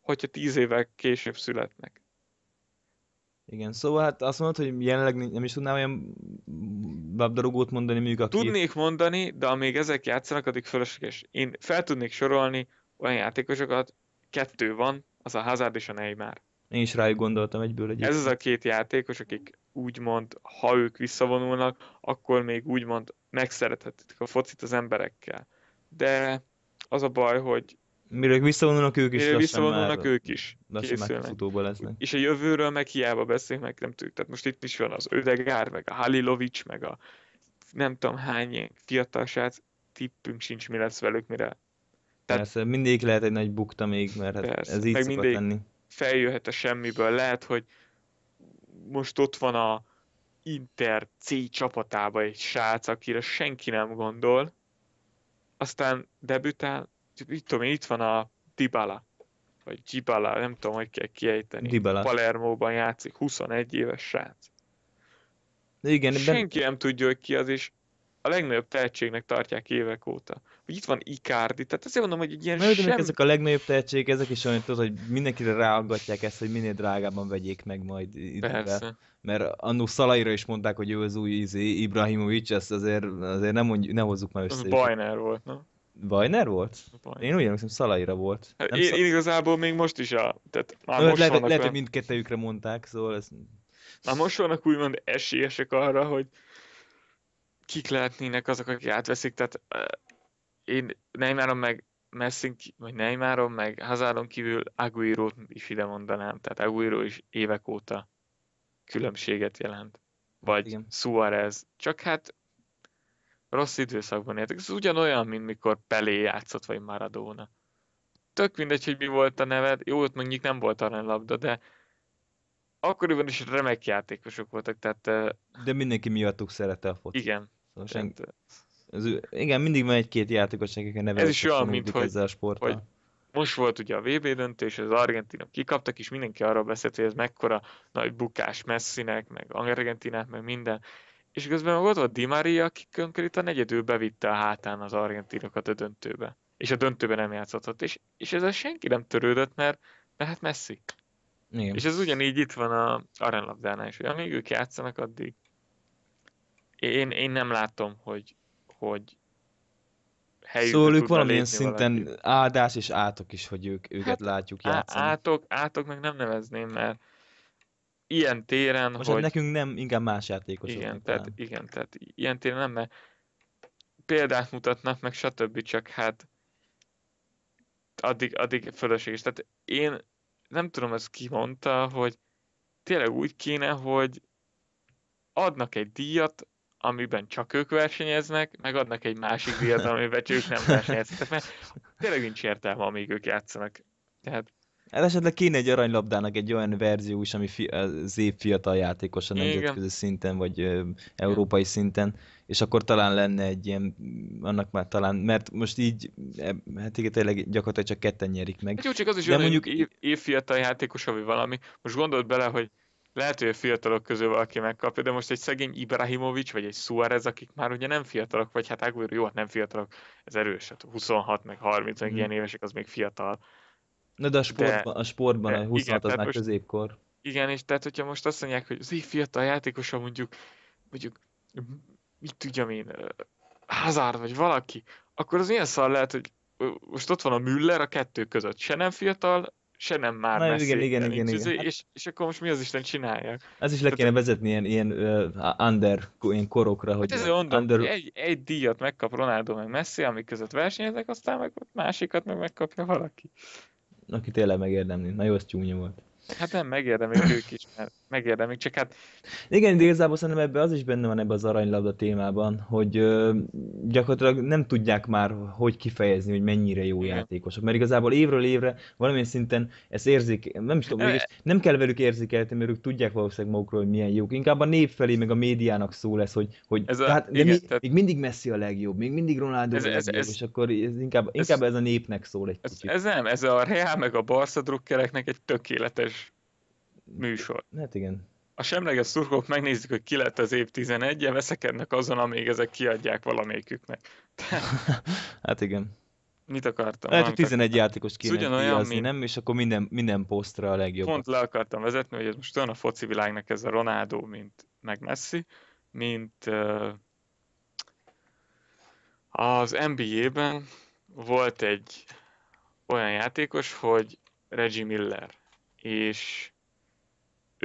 hogyha tíz évvel később születnek. Igen, szóval hát azt mondod, hogy jelenleg nem is tudnám olyan labdarúgót mondani mondjuk, aki... Tudnék mondani, de amíg ezek játszanak, addig fölösleges. Én fel tudnék sorolni olyan játékosokat, kettő van, az a Hazard és a Neymar. Én is rájuk gondoltam egyből egy. Ez az a két játékos, akik úgymond, ha ők visszavonulnak, akkor még úgymond megszerethetik a focit az emberekkel. De az a baj, hogy Mire visszavonulnak ők is, Mire visszavonulnak már, ők is. Készülnek. lesznek. És a jövőről meg hiába beszélnek, meg nem tudjuk. Tehát most itt is van az Ödegár, meg a Halilovics, meg a nem tudom hány fiatal srác, tippünk sincs, mi lesz velük, mire. Tehát, Persze, mindig lehet egy nagy bukta még, mert hát ez így meg mindig lenni. feljöhet a semmiből. Lehet, hogy most ott van a Inter C csapatába egy srác, akire senki nem gondol, aztán debütál, itt tudom itt van a Dybala, vagy Dybala, nem tudom, hogy kell kiejteni. Dybala. Palermóban játszik, 21 éves srác. De igen, Senki ben... nem tudja, hogy ki az, és a legnagyobb tehetségnek tartják évek óta. Hogy itt van Icardi, tehát azért mondom, hogy egy ilyen Mert sem... ezek a legnagyobb tehetségek, ezek is olyan, tudod, hogy mindenkire ráaggatják ezt, hogy minél drágában vegyék meg majd idővel. Mert annó Szalaira is mondták, hogy ő az új izé, Ibrahimovic, ezt azért, azért nem mondjuk, ne hozzuk már össze. Ez Bajner volt, na. Vajner volt? Bajner. Én úgy emlékszem, Szalaira volt. Hát, én, szal... én, igazából még most is a... Tehát már most lehet, lehet, hogy mindkettejükre mondták, szóval ez... Már most vannak úgymond esélyesek arra, hogy kik lehetnének azok, akik átveszik, tehát én Neymarom meg Messin, vagy Neymarom meg Hazáron kívül Aguirót is ide mondanám, tehát Aguiró is évek óta különbséget jelent. Vagy Igen. Suarez. Csak hát rossz időszakban értek. Ez ugyanolyan, mint mikor Pelé játszott, vagy Maradona. Tök mindegy, hogy mi volt a neved, jó, ott mondjuk nem volt labda, de akkoriban is remek játékosok voltak, tehát... De mindenki miattuk szerette a focit. Igen. Szóval Ez, igen, mindig van egy-két játékos, akik a neve Ez is olyan, mint hogy, ezzel a sporttal. Hogy most volt ugye a VB döntés, az argentinok kikaptak, és mindenki arról beszélt, hogy ez mekkora nagy bukás Messinek, meg Argentinát, meg minden és közben meg ott volt Di Maria, aki konkrétan egyedül bevitte a hátán az argentinokat a döntőbe. És a döntőben nem játszhatott. És, és ezzel senki nem törődött, mert, mert hát messzi. Igen. És ez ugyanígy itt van a aranylabdánál is, hogy amíg ők játszanak, addig én, én nem látom, hogy, hogy Szóval ők valamilyen szinten valaki. áldás és átok is, hogy ők, őket hát, látjuk játszani. Átok, átok meg nem nevezném, mert ilyen téren, Most hogy... nekünk nem, inkább más játékosok. Igen, tehát, igen, tehát ilyen téren nem, mert példát mutatnak, meg stb. csak hát addig, addig fölösleges. Tehát én nem tudom, ez ki mondta, hogy tényleg úgy kéne, hogy adnak egy díjat, amiben csak ők versenyeznek, meg adnak egy másik díjat, [LAUGHS] amiben csak ők nem versenyeznek. Tehát mert tényleg nincs értelme, amíg ők játszanak. Tehát ez hát esetleg kéne egy aranylabdának egy olyan verzió is, ami fi- az év fiatal játékos a nemzetközi szinten, vagy ö, európai Igen. szinten, és akkor talán lenne egy ilyen, annak már talán, mert most így, e, hát igen, tényleg gyakorlatilag csak ketten nyerik meg. Hát jó, csak az is De jön, mondjuk év, év fiatal játékos, ami valami. Most gondold bele, hogy lehet, hogy a fiatalok közül valaki megkapja, de most egy szegény Ibrahimovics vagy egy Suárez, akik már ugye nem fiatalok, vagy hát Aguero, jó, hát nem fiatalok, ez erős, hát 26, meg 30, meg mm. ilyen évesek, az még fiatal Na de a sportban, de, a, sportban de, a 26 igen, az már most, középkor. Igen, és tehát hogyha most azt mondják, hogy az egy fiatal játékosa mondjuk, mondjuk, mit tudjam én, Hazard vagy valaki, akkor az ilyen szar lehet, hogy most ott van a Müller a kettő között. Se nem fiatal, se nem már Na, messzé, igen, igen, igen, igen. és, és akkor most mi az Isten csinálják? Ez is le kéne vezetni ilyen, ilyen uh, under, ilyen korokra, hát hogy... Ez mondom, under... egy, egy díjat megkap Ronaldo meg Messi, amik között versenyeznek, aztán meg másikat meg megkapja valaki aki tényleg megérdemli. Na jó, az csúnya volt. Hát nem megérdemlik ők is, mert megérdemlik, csak hát... Igen, de igazából szerintem ebben az is benne van ebbe az aranylabda témában, hogy ö, gyakorlatilag nem tudják már, hogy kifejezni, hogy mennyire jó Igen. játékosok, mert igazából évről évre valamilyen szinten ezt érzik, nem is tudom, mégis, nem kell velük érzékelni, mert ők tudják valószínűleg magukról, hogy milyen jók. Inkább a nép felé, meg a médiának szó lesz, hogy, hogy ez a, hát, de igen, mi, tehát... még mindig messzi a legjobb, még mindig Ronaldo ez, ez, legjobb, ez, és akkor ez inkább, ez, inkább ez a népnek szól egy ez, kicsit. Ez nem, ez a Real meg a Barca drukkereknek egy tökéletes műsor. Hát igen. A semleges szurkok megnézik, hogy ki lett az év 11 -e, veszekednek azon, amíg ezek kiadják valamelyiküknek. [LAUGHS] hát igen. Mit akartam? Lehet, hogy 11 játékos kéne ugyanolyan, kiazni, mint... nem? És akkor minden, minden posztra a legjobb. Pont le akartam vezetni, hogy ez most olyan a foci világnak ez a Ronaldo, mint meg Messi, mint uh, az NBA-ben volt egy olyan játékos, hogy Reggie Miller, és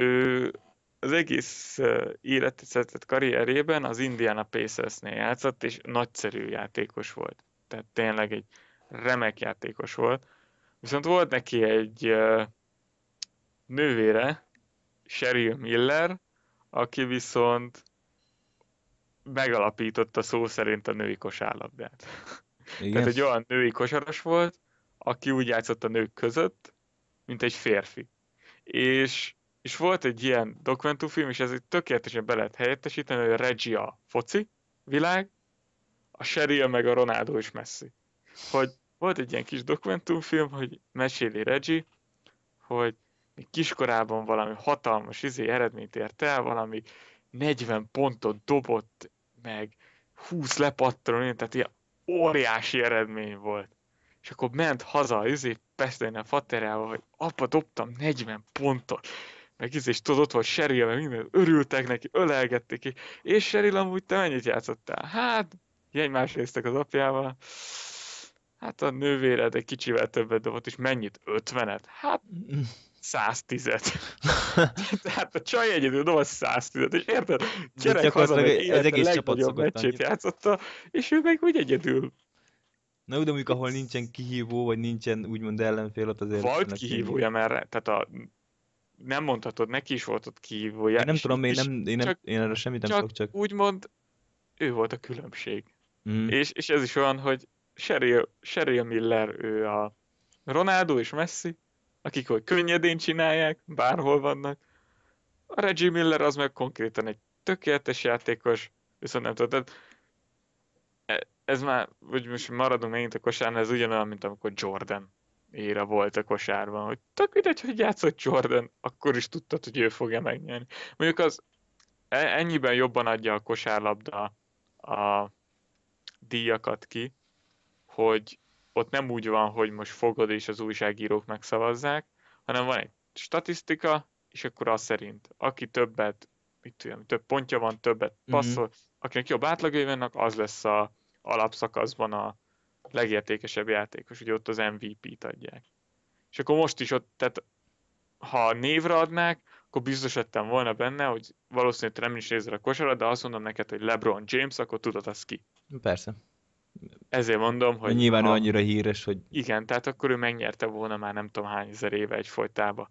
ő az egész életet karrierében az Indiana Pacers-nél játszott, és nagyszerű játékos volt. Tehát tényleg egy remek játékos volt. Viszont volt neki egy nővére, Sherry Miller, aki viszont megalapította szó szerint a női kosárlabdát. [LAUGHS] Igen. Tehát egy olyan női kosaras volt, aki úgy játszott a nők között, mint egy férfi. És és volt egy ilyen dokumentumfilm, és ez egy tökéletesen be lehet helyettesíteni, hogy a Reggie a foci világ, a Sheryl meg a Ronaldo is messzi. Hogy volt egy ilyen kis dokumentumfilm, hogy meséli Reggie, hogy még kiskorában valami hatalmas izé eredményt ért el, valami 40 pontot dobott, meg 20 lepattanul, tehát ilyen óriási eredmény volt. És akkor ment haza, izé, pesztelni a faterával, hogy apa, dobtam 40 pontot, meg is és tudod, ott volt Cheryl, meg minden, örültek neki, ölelgették ki, és Cheryl amúgy te mennyit játszottál? Hát, egy másrésztek az apjával, hát a nővéred egy kicsivel többet dobott, és mennyit? 50-et? Hát, 110-et. [LAUGHS] Tehát a csaj egyedül dobott 110-et, és érted? Gyerek haza, ez egész legnagyobb meccsét játszotta, és ő meg úgy egyedül Na úgy, de ahol nincsen kihívó, vagy nincsen úgymond ellenfél, ott azért... Volt kihívója, mert tehát a nem mondhatod, neki is volt ott kívülje. Én nem tudom, én, nem, én, nem, csak, én erre semmit nem csak tudok, csak... úgymond ő volt a különbség. Mm. És, és ez is olyan, hogy Sheryl Miller, ő a Ronaldo és Messi, akik hogy könnyedén csinálják, bárhol vannak. A Reggie Miller az meg konkrétan egy tökéletes játékos, viszont nem tudod. E, ez már, hogy most maradunk megint a kosárnál, ez ugyanolyan, mint amikor Jordan éra volt a kosárban, hogy tök mindegy, hogy játszott Jordan, akkor is tudtad, hogy ő fogja megnyerni. Mondjuk az e, ennyiben jobban adja a kosárlabda a díjakat ki, hogy ott nem úgy van, hogy most fogod és az újságírók megszavazzák, hanem van egy statisztika, és akkor az szerint, aki többet, mit tudom, több pontja van, többet mhm. passzol, mm-hmm. akinek jobb átlagai vannak, az lesz a alapszakaszban a legértékesebb játékos, hogy ott az MVP-t adják. És akkor most is ott, tehát ha névre adnák, akkor biztos lettem volna benne, hogy valószínűleg te nem is nézel a kosarat, de azt mondom neked, hogy LeBron James, akkor tudod azt ki. Persze. Ezért mondom, hogy... Nyilván ha... ő annyira híres, hogy... Igen, tehát akkor ő megnyerte volna már nem tudom hány ezer éve egy folytába.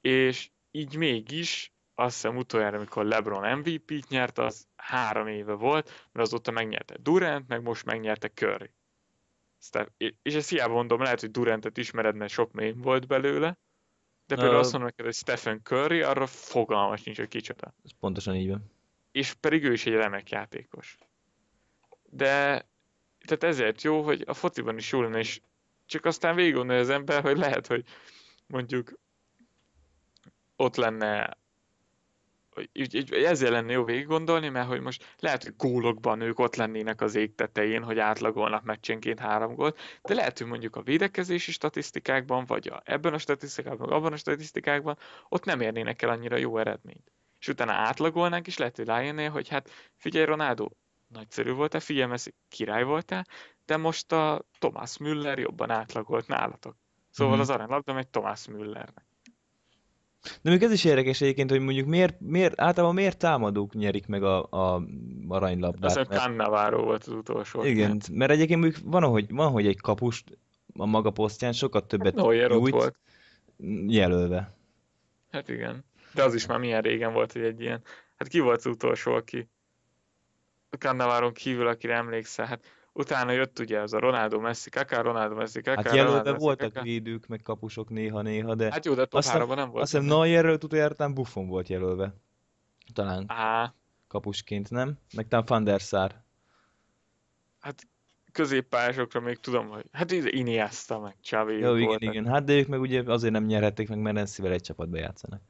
És így mégis, azt hiszem utoljára, amikor LeBron MVP-t nyert, az három éve volt, mert azóta megnyerte Durant, meg most megnyerte Curry. Steph, és ezt hiába mondom, lehet, hogy Durantet ismered, mert sok mém volt belőle, de például uh, azt mondom neked, hogy Stephen Curry, arra fogalmas nincs, hogy kicsoda. Ez pontosan így van. És pedig ő is egy remek játékos. De tehát ezért jó, hogy a fociban is jó lenne, és csak aztán végig az ember, hogy lehet, hogy mondjuk ott lenne így, így, ezért lenne jó végig gondolni, mert hogy most lehet, hogy gólokban ők ott lennének az ég tetején, hogy átlagolnak meccsenként három gólt, de lehet, hogy mondjuk a védekezési statisztikákban, vagy a, ebben a statisztikákban, vagy abban a statisztikákban, ott nem érnének el annyira jó eredményt. És utána átlagolnánk, és lehet, hogy rájönnél, hogy hát figyelj Ronaldo, nagyszerű voltál, figyelj Messi, király voltál, de most a Thomas Müller jobban átlagolt nálatok. Szóval mm-hmm. az aranylabda egy Thomas Müllernek. De még ez is érdekes egyébként, hogy mondjuk miért, miért általában miért támadók nyerik meg a, a aranylabdát. Ez mert... Cannavaro volt az utolsó. Igen, mert, mert egyébként mondjuk van, hogy, van, hogy egy kapust a maga posztján sokat többet hát, Neuer nyújt, volt. jelölve. Hát igen. De az is már milyen régen volt, hogy egy ilyen... Hát ki volt az utolsó, aki Cannaváron kívül, akire emlékszel? Hát Utána jött ugye ez a Ronaldo Messi Kaká, Ronaldo Messi Kaká. Hát jelölve voltak Kaká. védők, meg kapusok néha-néha, de... Hát jó, de top aztán, nem volt. Azt hiszem Neuerről utána, talán Buffon volt jelölve. Talán. Á. Kapusként, nem? Meg talán Van der Sar. Hát középpályásokra még tudom, hogy hát Iniesta meg Xavi Jó, igen, igen. Hát de ők meg ugye azért nem nyerhették meg, mert Nancy-vel egy csapatba játszanak.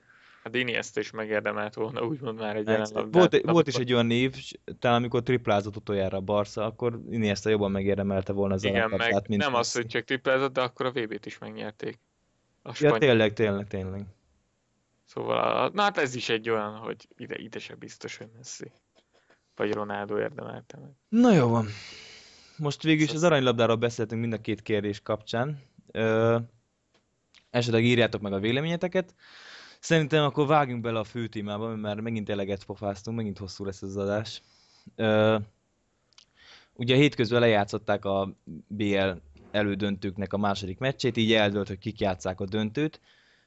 Hát Dini ezt is megérdemelt volna, úgymond már egy jelenleg. jelen Volt, volt is egy olyan név, talán amikor triplázott utoljára a Barca, akkor Iniesta jobban megérdemelte volna az Igen, meg kapcsát, mint nem az, hogy csak triplázott, de akkor a VB-t is megnyerték. A ja, tényleg, tényleg, tényleg. Szóval, a, na hát ez is egy olyan, hogy ide, ide se biztos, hogy messzi. Vagy Ronaldo érdemelte meg. Na jó van. Most végül is szóval az aranylabdáról beszéltünk mind a két kérdés kapcsán. Ö, esetleg írjátok meg a véleményeteket. Szerintem akkor vágjunk bele a fő témába, mert már megint eleget pofáztunk, megint hosszú lesz az adás. Ö, ugye hétközben lejátszották a BL elődöntőknek a második meccsét, így eldölt, hogy kik játszák a döntőt.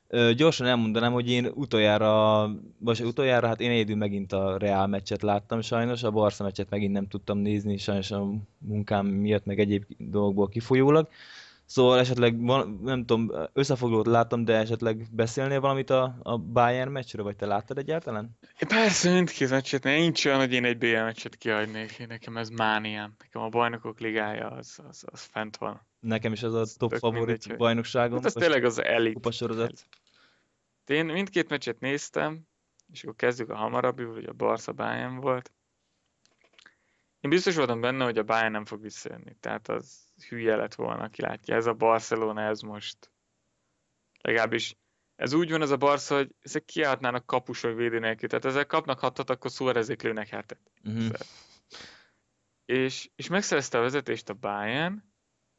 Ö, gyorsan elmondanám, hogy én utoljára, vagy utoljára, hát én egyedül megint a Real meccset láttam sajnos, a Barca meccset megint nem tudtam nézni, sajnos a munkám miatt, meg egyéb dolgokból kifolyólag. Szóval esetleg, van, nem tudom, összefoglalót láttam, de esetleg beszélnél valamit a, a Bayern meccsről, vagy te láttad egyáltalán? Persze, mindkét meccset, nincs olyan, hogy én egy BL meccset kihagynék, nekem ez mániám. Nekem a bajnokok ligája az, az, az fent van. Nekem is az a top Tök favorit mindegy, bajnokságom. Hát ez tényleg az elit. sorozat. Hát én mindkét meccset néztem, és akkor kezdjük a hamarabb, hogy a Barca Bayern volt. Én biztos voltam benne, hogy a Bayern nem fog visszajönni, tehát az hülye lett volna, aki látja. Ez a Barcelona, ez most legalábbis ez úgy van ez a Barca, hogy ezek kiáltnának kapus vagy védő nélkül. Tehát ezek kapnak hatat, akkor ezek lőnek hátet. Uh-huh. Mhm. Szóval. És, és megszerezte a vezetést a Bayern,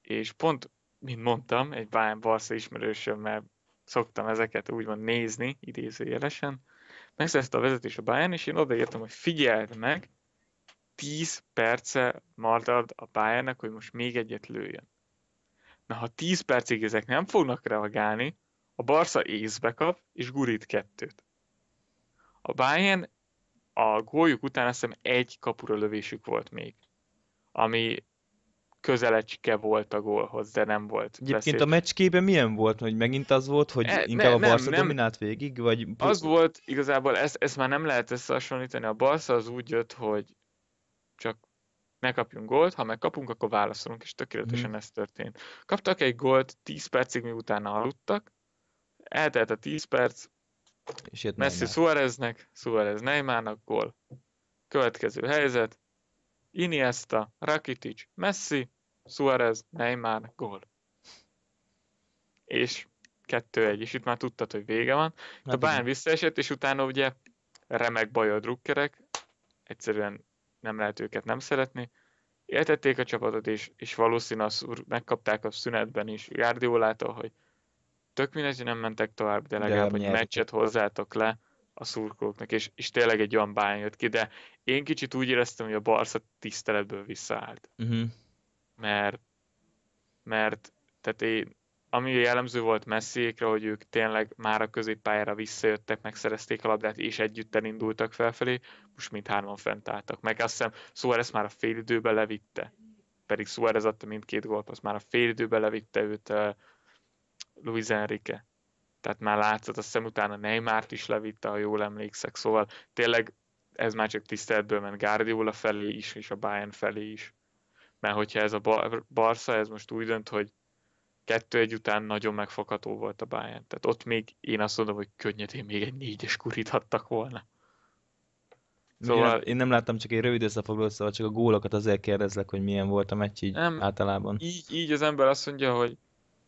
és pont, mint mondtam, egy Bayern Barca ismerősöm, mert szoktam ezeket úgymond nézni, idézőjelesen, megszerezte a vezetést a Bayern, és én odaértem, hogy figyeld meg, 10 perce marad a pályának, hogy most még egyet lőjön. Na, ha 10 percig ezek nem fognak reagálni, a Barca észbe kap, és gurít kettőt. A Bayern a góljuk után azt hiszem egy kapura lövésük volt még, ami közelecske volt a gólhoz, de nem volt. Egyébként beszélt. a mecskében milyen volt, hogy megint az volt, hogy e, inkább ne, a Barca nem, dominált végig? Vagy... Az volt, igazából ezt, ezt már nem lehet összehasonlítani. A Barca az úgy jött, hogy csak ne kapjunk gólt, ha megkapunk, akkor válaszolunk, és tökéletesen mm. ez történt. Kaptak egy gólt, 10 percig miután aludtak, eltelt a 10 perc, és jött Messi Suáreznek, Suárez Neymarnak gól. Következő helyzet, Iniesta, Rakitic, Messi, Suárez, Neymar, gól. És kettő egy, és itt már tudtad, hogy vége van. Hát a Bayern visszaesett, és utána ugye remek baj a drukkerek, egyszerűen nem lehet őket nem szeretni. Értették a csapatot, és, és valószínűleg az megkapták a szünetben is Gárdiolától, hogy tök mindegy, hogy nem mentek tovább, de legalább, de hogy meccset hozzátok le a szurkolóknak, és, és tényleg egy olyan bány jött ki, de én kicsit úgy éreztem, hogy a Barca tiszteletből visszaállt. Uh-huh. Mert, mert tehát én, ami jellemző volt Messiékra, hogy ők tényleg már a középpályára visszajöttek, megszerezték a labdát, és együtt indultak felfelé, most mindhárman fent álltak. Meg azt hiszem, Suárez már a fél időben levitte, pedig Suárez adta mindkét gólt, az már a fél időben levitte őt uh, Luis Enrique. Tehát már látszott, azt hiszem utána Neymart is levitte, ha jól emlékszek, szóval tényleg ez már csak tiszteletből ment Guardiola felé is, és a Bayern felé is. Mert hogyha ez a Barca, ez most úgy dönt, hogy kettő egy után nagyon megfogható volt a Bayern. Tehát ott még én azt mondom, hogy könnyedén még egy négyes kuríthattak volna. Szóval... Én, én nem láttam csak egy rövid összefoglalót, szóval csak a gólokat azért kérdezlek, hogy milyen volt a meccs így nem, általában. Így, így az ember azt mondja, hogy,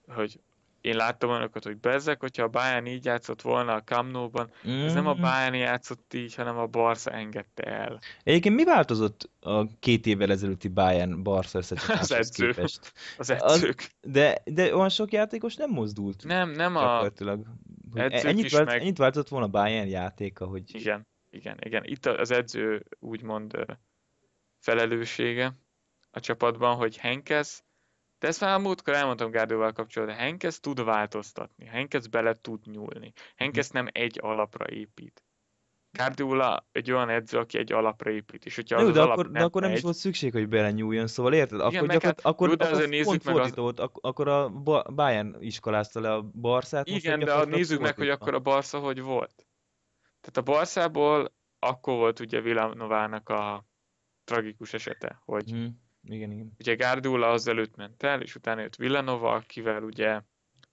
hogy én láttam önöket, hogy bezzek, hogyha a Bayern így játszott volna a kamnóban, mm-hmm. ez nem a mhm. Bayern játszott így, hanem a Barca engedte el. Egyébként mi változott a két évvel ezelőtti Bayern-Barca összecsapáshoz Az edző. Képest? Az edzők. Az, de, de olyan sok játékos nem mozdult. Nem, nem a... E- ennyit, vált, meg... ennyit változott volna a Bayern játéka, hogy... Igen, igen, igen. Itt az edző úgymond felelőssége a csapatban, hogy Henkes de ezt már a múltkor elmondtam Gárdóval kapcsolatban, Henk ezt tud változtatni, Henk ezt bele tud nyúlni, Henk ezt nem egy alapra épít. Guardiola egy olyan edző, aki egy alapra épít, és hogyha jó, az de, az akkor, nem de akkor nem megy, is volt szükség, hogy belenyúljon, szóval érted? Akkor, igen, gyakor, hát, akkor, jó, de akkor nézzük pont meg az az... akkor a Bayern iskolázta le a Barszát. Igen, de a, nézzük meg, hogy akkor a Barca hogy volt. Tehát a Barszából akkor volt ugye Villanovának a tragikus esete, hogy hmm. Igen, igen. Ugye Gárdula azelőtt ment el, és utána jött Villanova, akivel ugye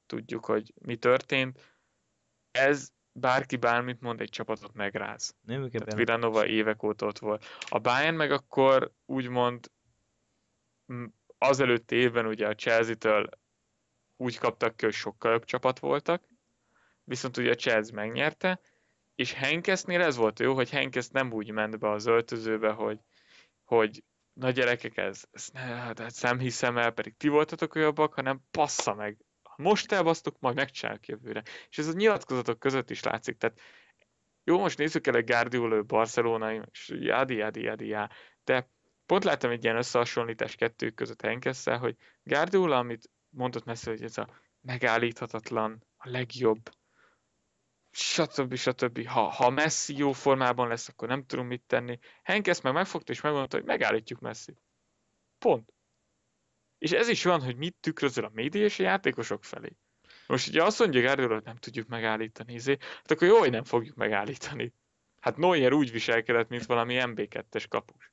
tudjuk, hogy mi történt. Ez bárki bármit mond, egy csapatot megráz. Nem, Tehát Villanova évek óta ott volt. A Bayern meg akkor úgymond azelőtti évben ugye a Chelsea-től úgy kaptak ki, hogy sokkal jobb csapat voltak, viszont ugye a Chelsea megnyerte, és Henkesnél ez volt jó, hogy Henkes nem úgy ment be az öltözőbe, hogy, hogy na gyerekek, ez, ez, ne, de ezt hát, nem hát hiszem el, pedig ti voltatok jobbak, hanem passza meg. Ha most elbasztok, majd megcsinálok jövőre. És ez a nyilatkozatok között is látszik. Tehát jó, most nézzük el egy Guardiolő barcelonai, és jádi, jádi, jádi, já. De pont láttam egy ilyen összehasonlítás kettők között Henkesszel, hogy Guardiola, amit mondott messze, hogy ez a megállíthatatlan, a legjobb, stb. stb. Ha, ha Messi jó formában lesz, akkor nem tudunk mit tenni. Henk ezt meg megfogta és megmondta, hogy megállítjuk messi Pont. És ez is van, hogy mit tükrözöl a média és a játékosok felé. Most ugye azt mondjuk erről, hogy nem tudjuk megállítani, izé, hát akkor jó, hogy nem fogjuk megállítani. Hát Neuer úgy viselkedett, mint valami MB2-es kapus.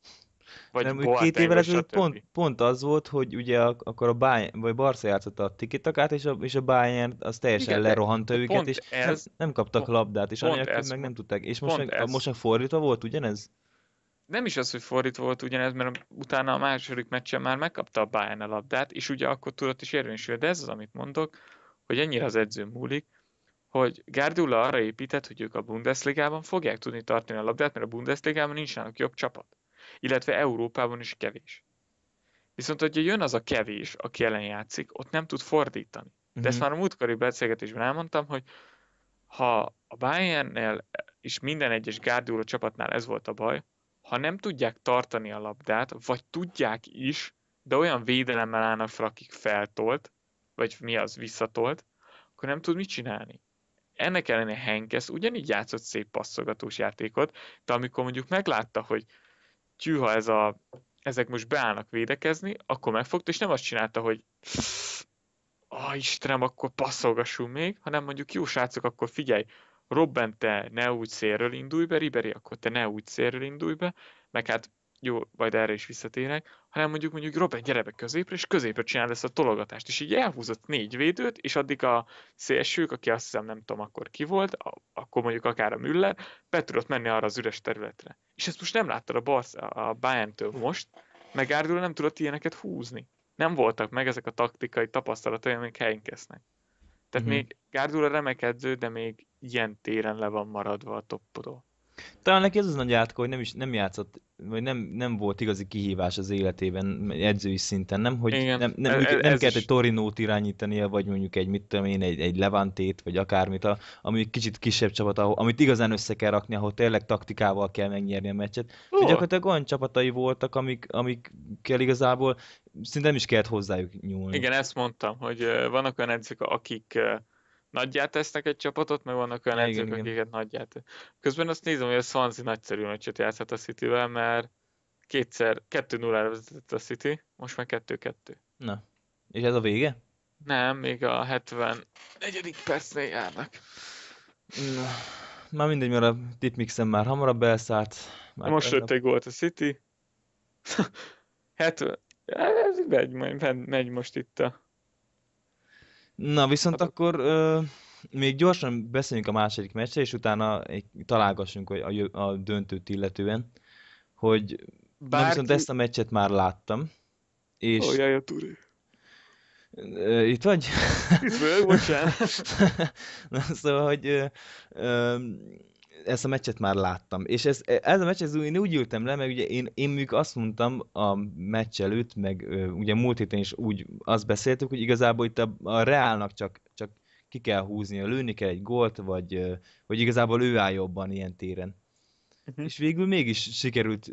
Vagy nem, Boateng, két évvel ezelőtt pont, pont, az volt, hogy ugye akkor a Bayern, vagy Barca játszotta a tikitakát, és a, és a Bayern az teljesen Igen, lerohanta őket, és ez, hát nem kaptak pont, labdát, és anélkül meg nem tudták. És most, meg, ez. most a fordítva volt ugyanez? nem is az, hogy fordítva volt ugyanez, mert utána a második meccsen már megkapta a Bayern a labdát, és ugye akkor tudott is érvényesülni, de ez az, amit mondok, hogy ennyire az edző múlik, hogy Gárdula arra épített, hogy ők a Bundesligában fogják tudni tartani a labdát, mert a Bundesligában nincsenek jobb csapat illetve Európában is kevés. Viszont, hogyha jön az a kevés, aki ellen játszik, ott nem tud fordítani. De mm-hmm. ezt mhm. már a múltkori beszélgetésben elmondtam, hogy ha a Bayernnél és minden egyes gárduló csapatnál ez volt a baj, ha nem tudják tartani a labdát, vagy tudják is, de olyan védelemmel állnak fel, akik feltolt, vagy mi az visszatolt, akkor nem tud mit csinálni. Ennek ellenére Henkes ugyanígy játszott szép passzogatós játékot, de amikor mondjuk meglátta, hogy tyűha ez a, ezek most beállnak védekezni, akkor megfogta, és nem azt csinálta, hogy ah, Istenem, akkor passzolgassunk még, hanem mondjuk jó srácok, akkor figyelj, Robben, te ne úgy szélről indulj be, Riberi, akkor te ne úgy szélről indulj be, meg hát jó, majd erre is visszatérek, hanem mondjuk mondjuk Robben gyere be középre, és középre csinál ezt a tologatást, és így elhúzott négy védőt, és addig a szélsők, aki azt hiszem nem tudom akkor ki volt, a, akkor mondjuk akár a Müller, be tudott menni arra az üres területre. És ezt most nem láttad a, Barsz, a Bayern-től most, meg Árdul nem tudott ilyeneket húzni. Nem voltak meg ezek a taktikai tapasztalatai, amik helyén esznek. Tehát mm-hmm. még Gárdula remek edző, de még ilyen téren le van maradva a toppodó. Talán neki ez az nagy átka, hogy nem is nem játszott, vagy nem, nem volt igazi kihívás az életében edzői szinten, nem, hogy Igen. nem, nem, ez, e, nem ez kellett is... egy Torinót irányítania, vagy mondjuk egy, mit tudom én, egy, egy Levantét, vagy akármit, a, ami egy kicsit kisebb csapat, ahol, amit igazán össze kell rakni, ahol tényleg taktikával kell megnyerni a meccset. Oh. Gyakorlatilag olyan csapatai voltak, amik, amikkel igazából szinte nem is kellett hozzájuk nyúlni. Igen, ezt mondtam, hogy vannak olyan edzők, akik nagyját tesznek egy csapatot, meg vannak olyan igen, edzők, igen. akiket nagyjá Közben azt nézem, hogy a Swansea nagyszerű meccset játszhat a City-vel, mert kétszer, 2-0-ra vezetett a City, most már 2-2. Na, és ez a vége? Nem, még a 74. percnél járnak. Na, már mindegy, mert a tipmixen már hamarabb elszállt. Már most lőtt egy gólt a City. 70, [LAUGHS] ez megy, megy, megy most itt a Na, viszont akkor ö, még gyorsan beszéljünk a második meccsre, és utána találgassunk a, a, a döntőt illetően, hogy Bárki... na, viszont ezt a meccset már láttam. És... Oh, jaj, a túri. Itt vagy? Itt vagy bocsánat. [LAUGHS] Na, szóval, hogy ö, ö, ezt a meccset már láttam. És ez, ez a meccs, ez, én úgy ültem le, mert ugye én, én még azt mondtam a meccs előtt, meg ugye múlt héten is úgy azt beszéltük, hogy igazából itt a, a Reálnak csak, csak ki kell húznia, lőni kell egy gólt, vagy hogy igazából ő áll jobban ilyen téren. Uh-huh. És végül mégis sikerült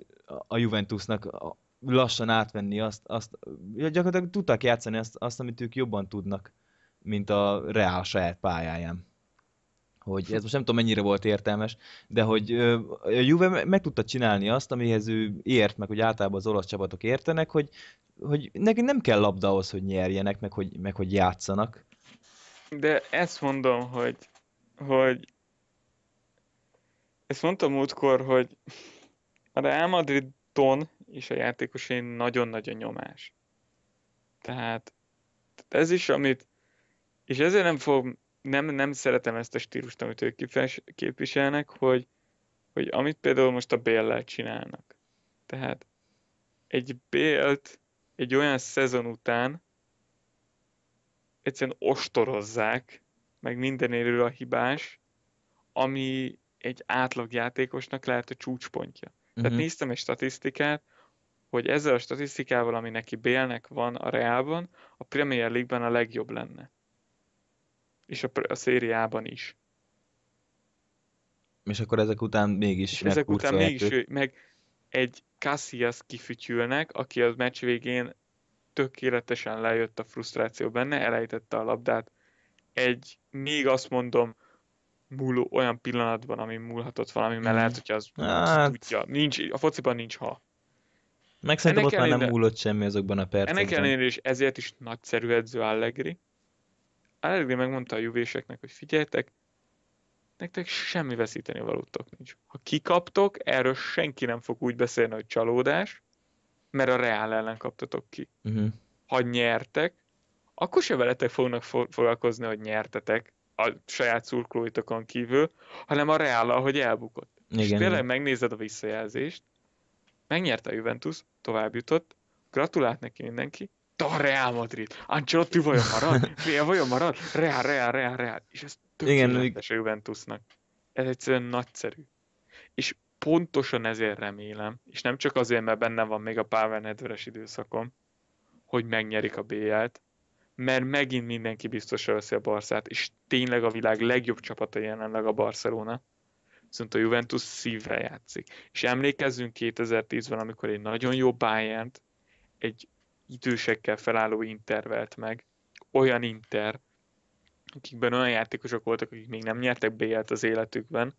a Juventusnak lassan átvenni azt, azt gyakorlatilag tudtak játszani azt, azt, amit ők jobban tudnak, mint a Reál saját pályáján hogy hm. ez most nem tudom mennyire volt értelmes, de hogy a Juve meg tudta csinálni azt, amihez ő ért, meg hogy általában az olasz csapatok értenek, hogy, hogy neki nem kell labda ahhoz, hogy nyerjenek, meg hogy, meg hogy játszanak. De ezt mondom, hogy, hogy ezt mondtam múltkor, hogy a Real ton és a játékosén nagyon-nagyon nyomás. Tehát ez is, amit, és ezért nem fog nem, nem szeretem ezt a stílust, amit ők képviselnek, hogy, hogy amit például most a bl csinálnak. Tehát egy bélt egy olyan szezon után egyszerűen ostorozzák, meg mindenéről a hibás, ami egy átlag játékosnak lehet a csúcspontja. Uh-huh. Tehát mhm. néztem egy statisztikát, hogy ezzel a statisztikával, ami neki Bélnek van a Reálban, a Premier League-ben a legjobb lenne. És a, a szériában is. És akkor ezek után mégis és Ezek után mégis ő, meg egy Cassias kifütyülnek, aki az meccs végén tökéletesen lejött a frusztráció benne, elejtette a labdát. Egy, még azt mondom, múló olyan pillanatban, ami múlhatott valami, mert lehet, hogy az hát... tudja. Nincs, a fociban nincs ha. Meg szerintem ott már nem múlott semmi azokban a percekben. Ennek ellenére is ezért is nagyszerű edző Allegri, Allegri megmondta a juvéseknek, hogy figyeljetek, nektek semmi veszíteni valótok nincs. Ha kikaptok, erről senki nem fog úgy beszélni, hogy csalódás, mert a Reál ellen kaptatok ki. Uh-huh. Ha nyertek, akkor se veletek fognak fo- foglalkozni, hogy nyertetek a saját szurkolóitokon kívül, hanem a Reál, hogy elbukott. Igen, És tényleg igen. megnézed a visszajelzést, megnyerte a Juventus, tovább jutott, gratulált neki mindenki, de a Real Madrid, Ancelotti vajon marad? Milyen vajon marad? Real, Real, Real, Real. És ez tökéletes Igen, Juventusnak. Ez egyszerűen nagyszerű. És pontosan ezért remélem, és nem csak azért, mert benne van még a Pavel Nedveres időszakom, hogy megnyerik a BL-t, mert megint mindenki biztosra veszi a Barszát, és tényleg a világ legjobb csapata jelenleg a Barcelona, viszont a Juventus szívvel játszik. És emlékezzünk 2010-ben, amikor egy nagyon jó bayern egy idősekkel felálló intervelt meg. Olyan Inter, akikben olyan játékosok voltak, akik még nem nyertek BL-t az életükben,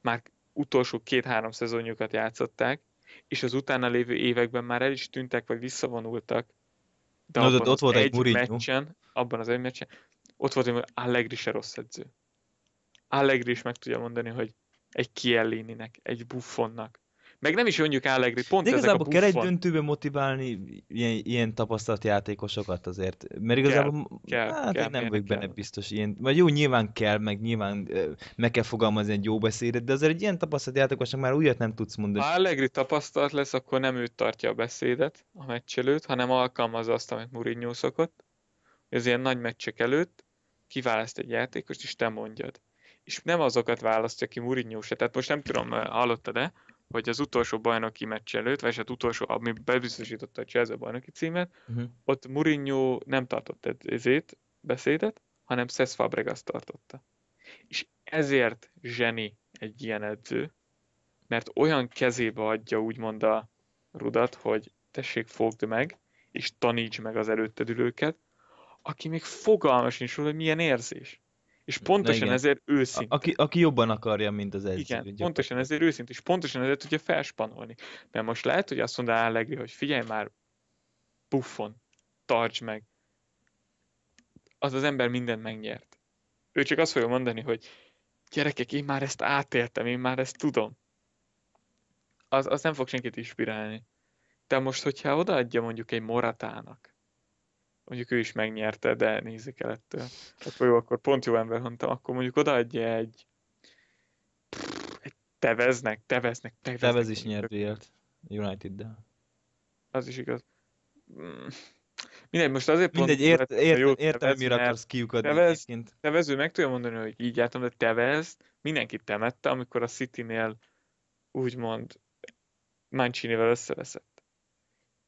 már utolsó két-három szezonjukat játszották, és az utána lévő években már el is tűntek, vagy visszavonultak. De Na, abban ott volt egy Mourinho. meccsen, abban az egy meccsen, ott volt, hogy Allegri se rossz edző. Allegri is meg tudja mondani, hogy egy kielléninek, egy Buffonnak, meg nem is mondjuk Allegri, pont De igazából ezek a kell egy döntőbe motiválni ilyen, ilyen játékosokat azért. Mert igazából kell, hát kell, nem vagyok benne kell. benne biztos ilyen. Vagy jó, nyilván kell, meg nyilván meg kell fogalmazni egy jó beszédet, de azért egy ilyen játékosnak már újat nem tudsz mondani. Ha Allegri tapasztalt lesz, akkor nem ő tartja a beszédet, a meccs előtt, hanem alkalmazza azt, amit Mourinho szokott. Ez ilyen nagy meccsek előtt kiválaszt egy játékost, és te mondjad. És nem azokat választja ki Mourinho se. Tehát most nem tudom, hallottad-e, hogy az utolsó bajnoki meccs előtt, vagy az hát utolsó, ami bebiztosította a Chelsea bajnoki címet, uh-huh. ott Mourinho nem tartott ezét, beszédet, hanem Cesc Fabregas tartotta. És ezért zseni egy ilyen edző, mert olyan kezébe adja úgymond a rudat, hogy tessék, fogd meg, és taníts meg az előtted ülőket, aki még fogalmas sincs róla, hogy milyen érzés. És pontosan igen. ezért őszint. Aki, aki jobban akarja, mint az egyik. Igen, gyakorlatilag. pontosan ezért őszint, és pontosan ezért tudja felspanolni. Mert most lehet, hogy azt mondaná Allegri, hogy figyelj már, buffon, tarts meg. Az az ember mindent megnyert. Ő csak azt fogja mondani, hogy gyerekek, én már ezt átéltem, én már ezt tudom. Az, az nem fog senkit inspirálni. De most, hogyha odaadja mondjuk egy Moratának, mondjuk ő is megnyerte, de nézik el ettől. Hát, jó, akkor pont jó ember mondtam, akkor mondjuk odaadja egy, egy teveznek, teveznek, teveznek. Tevez is nyert vélt United-del. Az is igaz. Hmm. Mindegy, most azért Mindegy, pont... Mindegy, ért, ért, értem, mire akarsz kiukadni tevez, Tevező meg tudja mondani, hogy így jártam, de Tevez mindenki temette, amikor a City-nél úgymond Mancini-vel összeveszett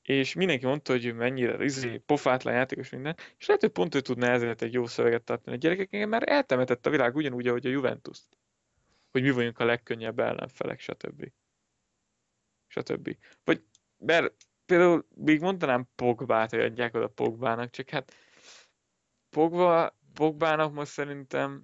és mindenki mondta, hogy mennyire rizé, pofátlan játékos minden, és lehet, hogy pont ő tudna ezért egy jó szöveget tartani a gyerekeknek, mert eltemetett a világ ugyanúgy, ahogy a Juventus. -t. Hogy mi vagyunk a legkönnyebb ellenfelek, stb. stb. Vagy mert például még mondanám Pogbát, hogy adják oda Pogbának, csak hát Pogba, Pogbának most szerintem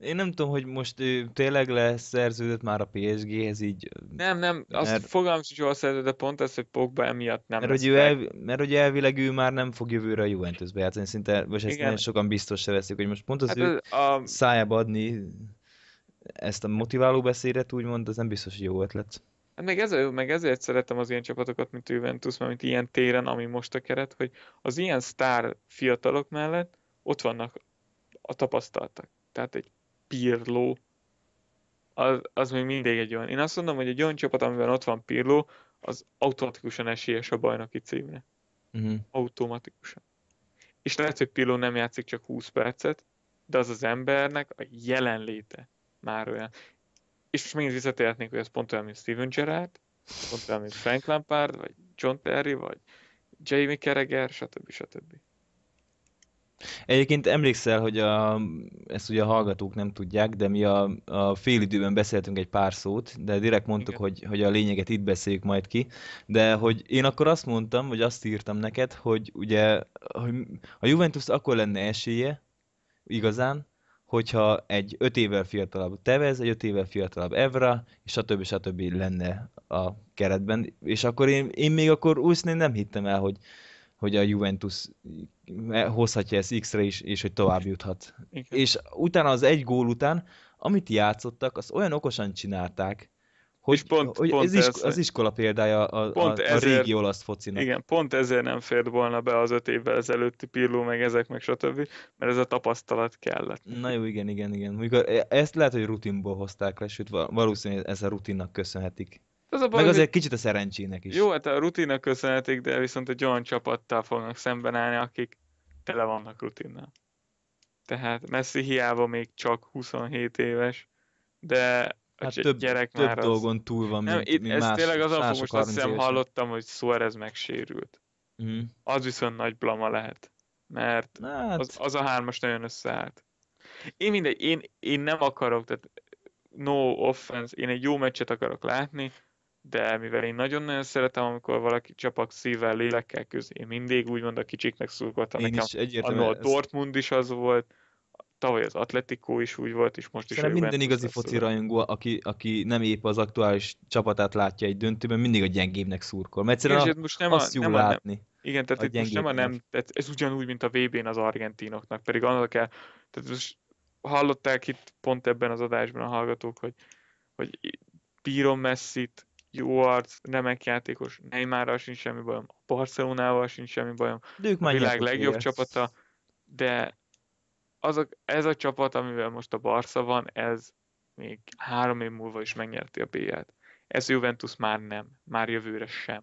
én nem tudom, hogy most ő tényleg leszerződött már a PSG-hez így... Nem, nem, azt mert... fogalmam sincs, hogy szerződött, de pont ez, hogy Pogba emiatt nem mert hogy, ő el, mert hogy elvileg ő már nem fog jövőre a Juventusbe játszani, szinte, most ezt nagyon sokan biztos se veszik, hogy most pont az hát ő ez, a... szájába adni ezt a motiváló beszédet, úgymond, az nem biztos, hogy jó ötlet. Hát meg ezért, meg ezért szeretem az ilyen csapatokat, mint Juventus, mert mint ilyen téren, ami most a keret, hogy az ilyen sztár fiatalok mellett ott vannak a tapasztaltak. Tehát egy Pirlo, az, az még mindig egy olyan. Én azt mondom, hogy egy olyan csapat, amiben ott van Pirlo, az automatikusan esélyes a bajnoki címre. Uh-huh. Automatikusan. És lehet, hogy Pirlo nem játszik csak 20 percet, de az az embernek a jelenléte már olyan. És most megint visszatérhetnénk, hogy ez pont olyan, mint Steven Gerrard, pont olyan, mint Frank Lampard, vagy John Terry, vagy Jamie Carragher, stb. stb. stb. Egyébként emlékszel, hogy a, ezt ugye a hallgatók nem tudják, de mi a, a fél időben beszéltünk egy pár szót, de direkt mondtuk, Igen. hogy, hogy a lényeget itt beszéljük majd ki, de hogy én akkor azt mondtam, vagy azt írtam neked, hogy ugye hogy a Juventus akkor lenne esélye, igazán, hogyha egy öt évvel fiatalabb Tevez, egy öt évvel fiatalabb Evra, és stb. stb. lenne a keretben, és akkor én, én még akkor úgy nem hittem el, hogy, hogy a Juventus hozhatja ezt X-re is, és hogy tovább juthat. Igen. És utána az egy gól után, amit játszottak, azt olyan okosan csinálták, hogy, pont, hogy pont ez ez, az iskola példája a, pont a, a ezért, régi olasz focinak. Igen, pont ezért nem fért volna be az öt évvel ezelőtti pilló, meg ezek, meg stb., mert ez a tapasztalat kellett. Na jó, igen, igen, igen. Mikor e- ezt lehet, hogy rutinból hozták le, sőt valószínűleg ez a rutinnak köszönhetik. Az a baj, Meg azért hogy... kicsit a szerencsének is. Jó, hát a rutinnak köszönhetik, de viszont egy olyan csapattal fognak szemben állni, akik tele vannak rutinnal. Tehát Messi hiába még csak 27 éves, de hát a több, gyerek több már dolgon az... túl van, nem, mint, mint ez más, tényleg az a most azt hiszem hallottam, hogy Suarez megsérült. Mm. Az viszont nagy blama lehet. Mert hát... az, az a hármas nagyon összeállt. Én mindegy, én, én nem akarok, tehát no offense, én egy jó meccset akarok látni, de mivel én nagyon-nagyon szeretem, amikor valaki csapak szívvel, lélekkel közé, én mindig úgymond a kicsiknek szurkoltam. Én nekem, is a ezt... Dortmund is az volt, tavaly az Atletico is úgy volt, és most is. Szerintem minden igazi foci rajongó, aki, aki nem épp az aktuális csapatát látja egy döntőben, mindig a gyengébbnek szurkol. Mert egyszerűen Igen, a, most nem azt a, jó nem látni. A, nem. Igen, tehát a itt most nem a nem, tehát ez ugyanúgy, mint a vb n az argentinoknak, pedig annak kell, tehát most hallották itt pont ebben az adásban a hallgatók, hogy, hogy bírom messzit, jó arc, remek játékos, Neymarral sincs semmi bajom, a Barcelonával sincs semmi bajom, de ők a világ legjobb érsz. csapata, de azok, ez a csapat, amivel most a Barca van, ez még három év múlva is megnyerti a b t Ez Juventus már nem, már jövőre sem.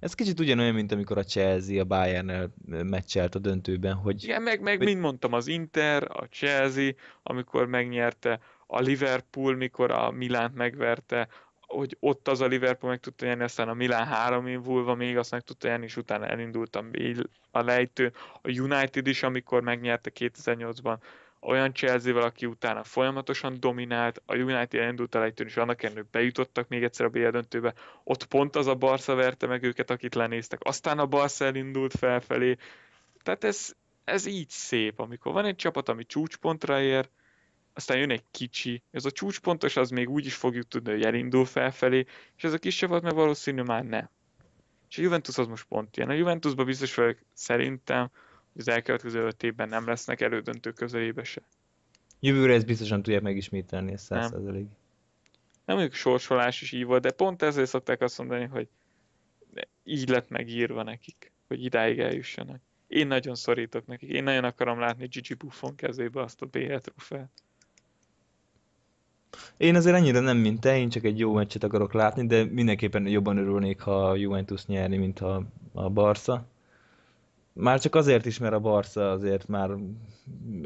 Ez kicsit ugyanolyan, mint amikor a Chelsea a bayern meccselt a döntőben, hogy... Igen, meg, meg hogy... mind mondtam, az Inter, a Chelsea, amikor megnyerte, a Liverpool, mikor a Milánt megverte, hogy ott az a Liverpool meg tudta nyerni, aztán a Milan három invulva még azt meg tudta nyerni, és utána elindultam így a lejtőn. A United is, amikor megnyerte 2008-ban, olyan Chelsea-vel, aki utána folyamatosan dominált, a United elindult a lejtőn, és annak ellenők bejutottak még egyszer a BL döntőbe, ott pont az a Barca verte meg őket, akit lenéztek, aztán a Barca elindult felfelé, tehát ez, ez így szép, amikor van egy csapat, ami csúcspontra ér, aztán jön egy kicsi, ez a csúcspontos, az még úgy is fogjuk tudni, hogy elindul felfelé, és ez a kisebb volt, mert valószínű már ne. És a Juventus az most pont ilyen. A Juventusban biztos vagyok szerintem, hogy az elkövetkező öt évben nem lesznek elődöntő közelébe se. Jövőre ezt biztosan tudják megismételni, ez 100 nem. Elég. nem mondjuk sorsolás is így volt, de pont ezért szokták azt mondani, hogy így lett megírva nekik, hogy idáig eljussanak. Én nagyon szorítok nekik, én nagyon akarom látni Gigi Buffon kezébe azt a b e trofeát. Én azért annyira nem, mint te, én csak egy jó meccset akarok látni, de mindenképpen jobban örülnék, ha a Juventus nyerni, mint a, a Barca. Már csak azért is, mert a Barca azért már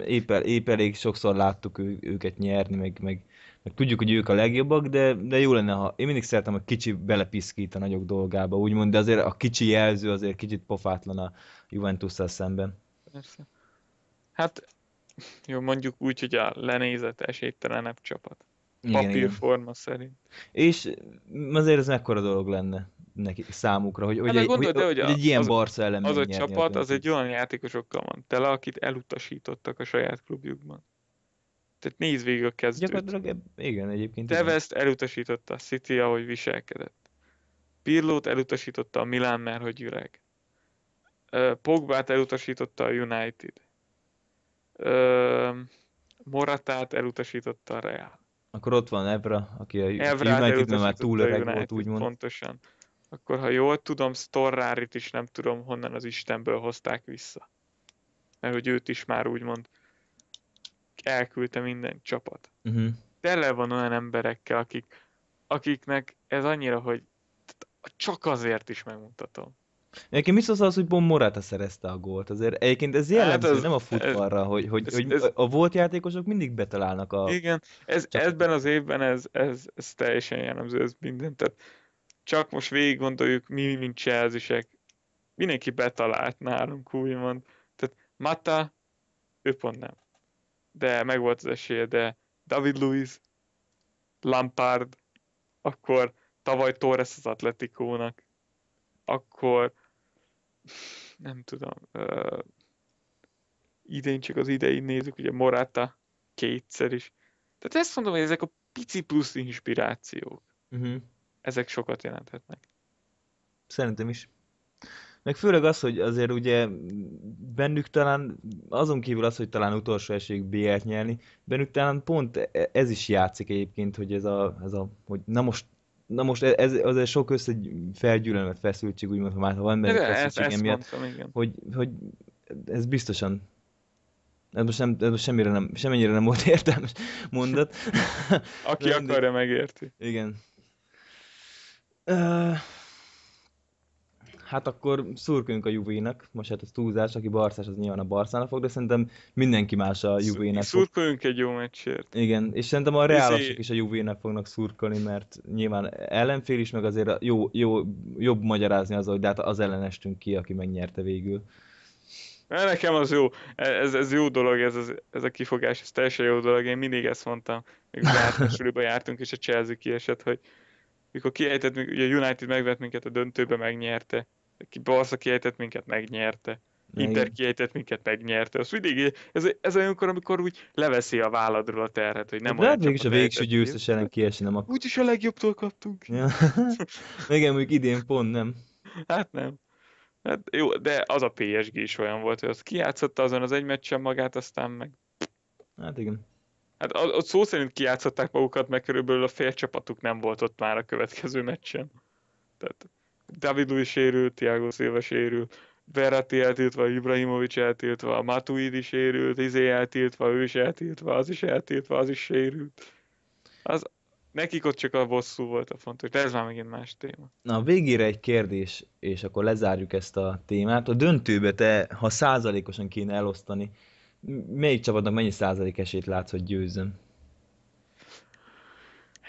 épp, épp elég sokszor láttuk ő, őket nyerni, meg, meg, meg tudjuk, hogy ők a legjobbak, de, de jó lenne, ha én mindig szeretem, a kicsi belepiszkít a nagyok dolgába, úgymond, de azért a kicsi jelző azért kicsit pofátlan a juventus szemben. Persze. Hát jó, mondjuk úgy, hogy a lenézett esélytelenebb csapat papírforma szerint. És mm, azért ez mekkora dolog lenne neki, számukra, hogy, hát ugye, egy, hogy, de, hogy, a, egy ilyen barca ellen Az a csapat, az egy olyan játékosokkal van tele, akit elutasítottak a saját klubjukban. Tehát nézd végig a kezdőt. Gyakorlatilag igen, egyébként. ezt elutasította a City, ahogy viselkedett. Pirlót elutasította a Milán, mert hogy üreg. Pogbát elutasította a United. Moratát elutasította a Real. Akkor ott van Evra, aki a hát united már túl öreg United, volt, úgymond. Pontosan. Akkor, ha jól tudom, Storrárit is nem tudom, honnan az Istenből hozták vissza. Mert hogy őt is már úgymond elküldte minden csapat. Uh-huh. Tele van olyan emberekkel, akik, akiknek ez annyira, hogy csak azért is megmutatom. Nekem mit szólsz az, hogy Bon Morata szerezte a gólt? Azért egyébként ez hát jellemző, hát ez, nem a futballra, ez, hogy, hogy, ez, hogy ez, a volt játékosok mindig betalálnak a... Igen, ez, Csak ebben az évben ez, ez, ez teljesen jellemző, ez minden, tehát csak most végig gondoljuk, mi, mint cselzisek, mindenki betalált nálunk, úgymond. Tehát Mata, ő pont nem. De meg volt az esélye, de David Luiz, Lampard, akkor tavaly Torres az Atletikónak, akkor nem tudom, uh, idén csak az idei nézzük, ugye Morata kétszer is. Tehát ezt mondom, hogy ezek a pici plusz inspirációk. Uh-huh. Ezek sokat jelenthetnek. Szerintem is. Meg főleg az, hogy azért ugye bennük talán, azon kívül az, hogy talán utolsó esélyük BL-t nyerni, bennük talán pont e- ez is játszik egyébként, hogy ez a, ez a hogy na most Na most e-, ez, ez, ez sok össze felgyűlölmet, feszültség, úgymond, ha már ha van benne feszültség emiatt, Hogy, hogy ez biztosan ez most, nem, ez most semmire nem, semmennyire nem volt [LAUGHS] értelmes mondat. Aki akarja, megérti. Igen. Uh hát akkor szurkünk a Juvénak, most hát ez túlzás, aki barszás, az nyilván a barszának fog, de szerintem mindenki más a juvénak. Szurkoljunk egy jó meccsért. Igen, és szerintem a reálosok izé- is a Juvénak fognak szurkolni, mert nyilván ellenfél is, meg azért jó, jó, jobb magyarázni az, hogy de hát az ellenestünk ki, aki megnyerte végül. Nekem az jó, ez, ez jó dolog, ez, ez, ez a kifogás, ez teljesen jó dolog, én mindig ezt mondtam, még a [LAUGHS] jártunk, és a Chelsea kiesett, hogy mikor kiejtett, ugye a United megvett minket a döntőbe, megnyerte. Barca kiejtett minket, megnyerte. Inter kiejtett minket, megnyerte. Az mindig, ez, ez olyankor, amikor úgy leveszi a válladról a terhet, hogy nem hát De olyan hát is a végső győztes ellen kiesi, nem akkor. Úgyis a legjobbtól kaptunk. Ja. Igen, [LAUGHS] mondjuk idén pont nem. Hát nem. Hát jó, de az a PSG is olyan volt, hogy az kiátszotta azon az egy meccsen magát, aztán meg... Hát igen. Hát ott szó szerint kiátszották magukat, mert körülbelül a fél csapatuk nem volt ott már a következő meccsen. Tehát David Luiz sérült, Thiago Silva sérült, Berati eltiltva, Ibrahimovic eltiltva, Matuidi sérült, Izé eltiltva, ő is eltiltva, az is eltiltva, az is sérült. Az, nekik ott csak a bosszú volt a fontos, de ez már megint más téma. Na, a végére egy kérdés, és akkor lezárjuk ezt a témát. A döntőbe te, ha százalékosan kéne elosztani, melyik csapatnak mennyi százalék esélyt látsz, hogy győzzön?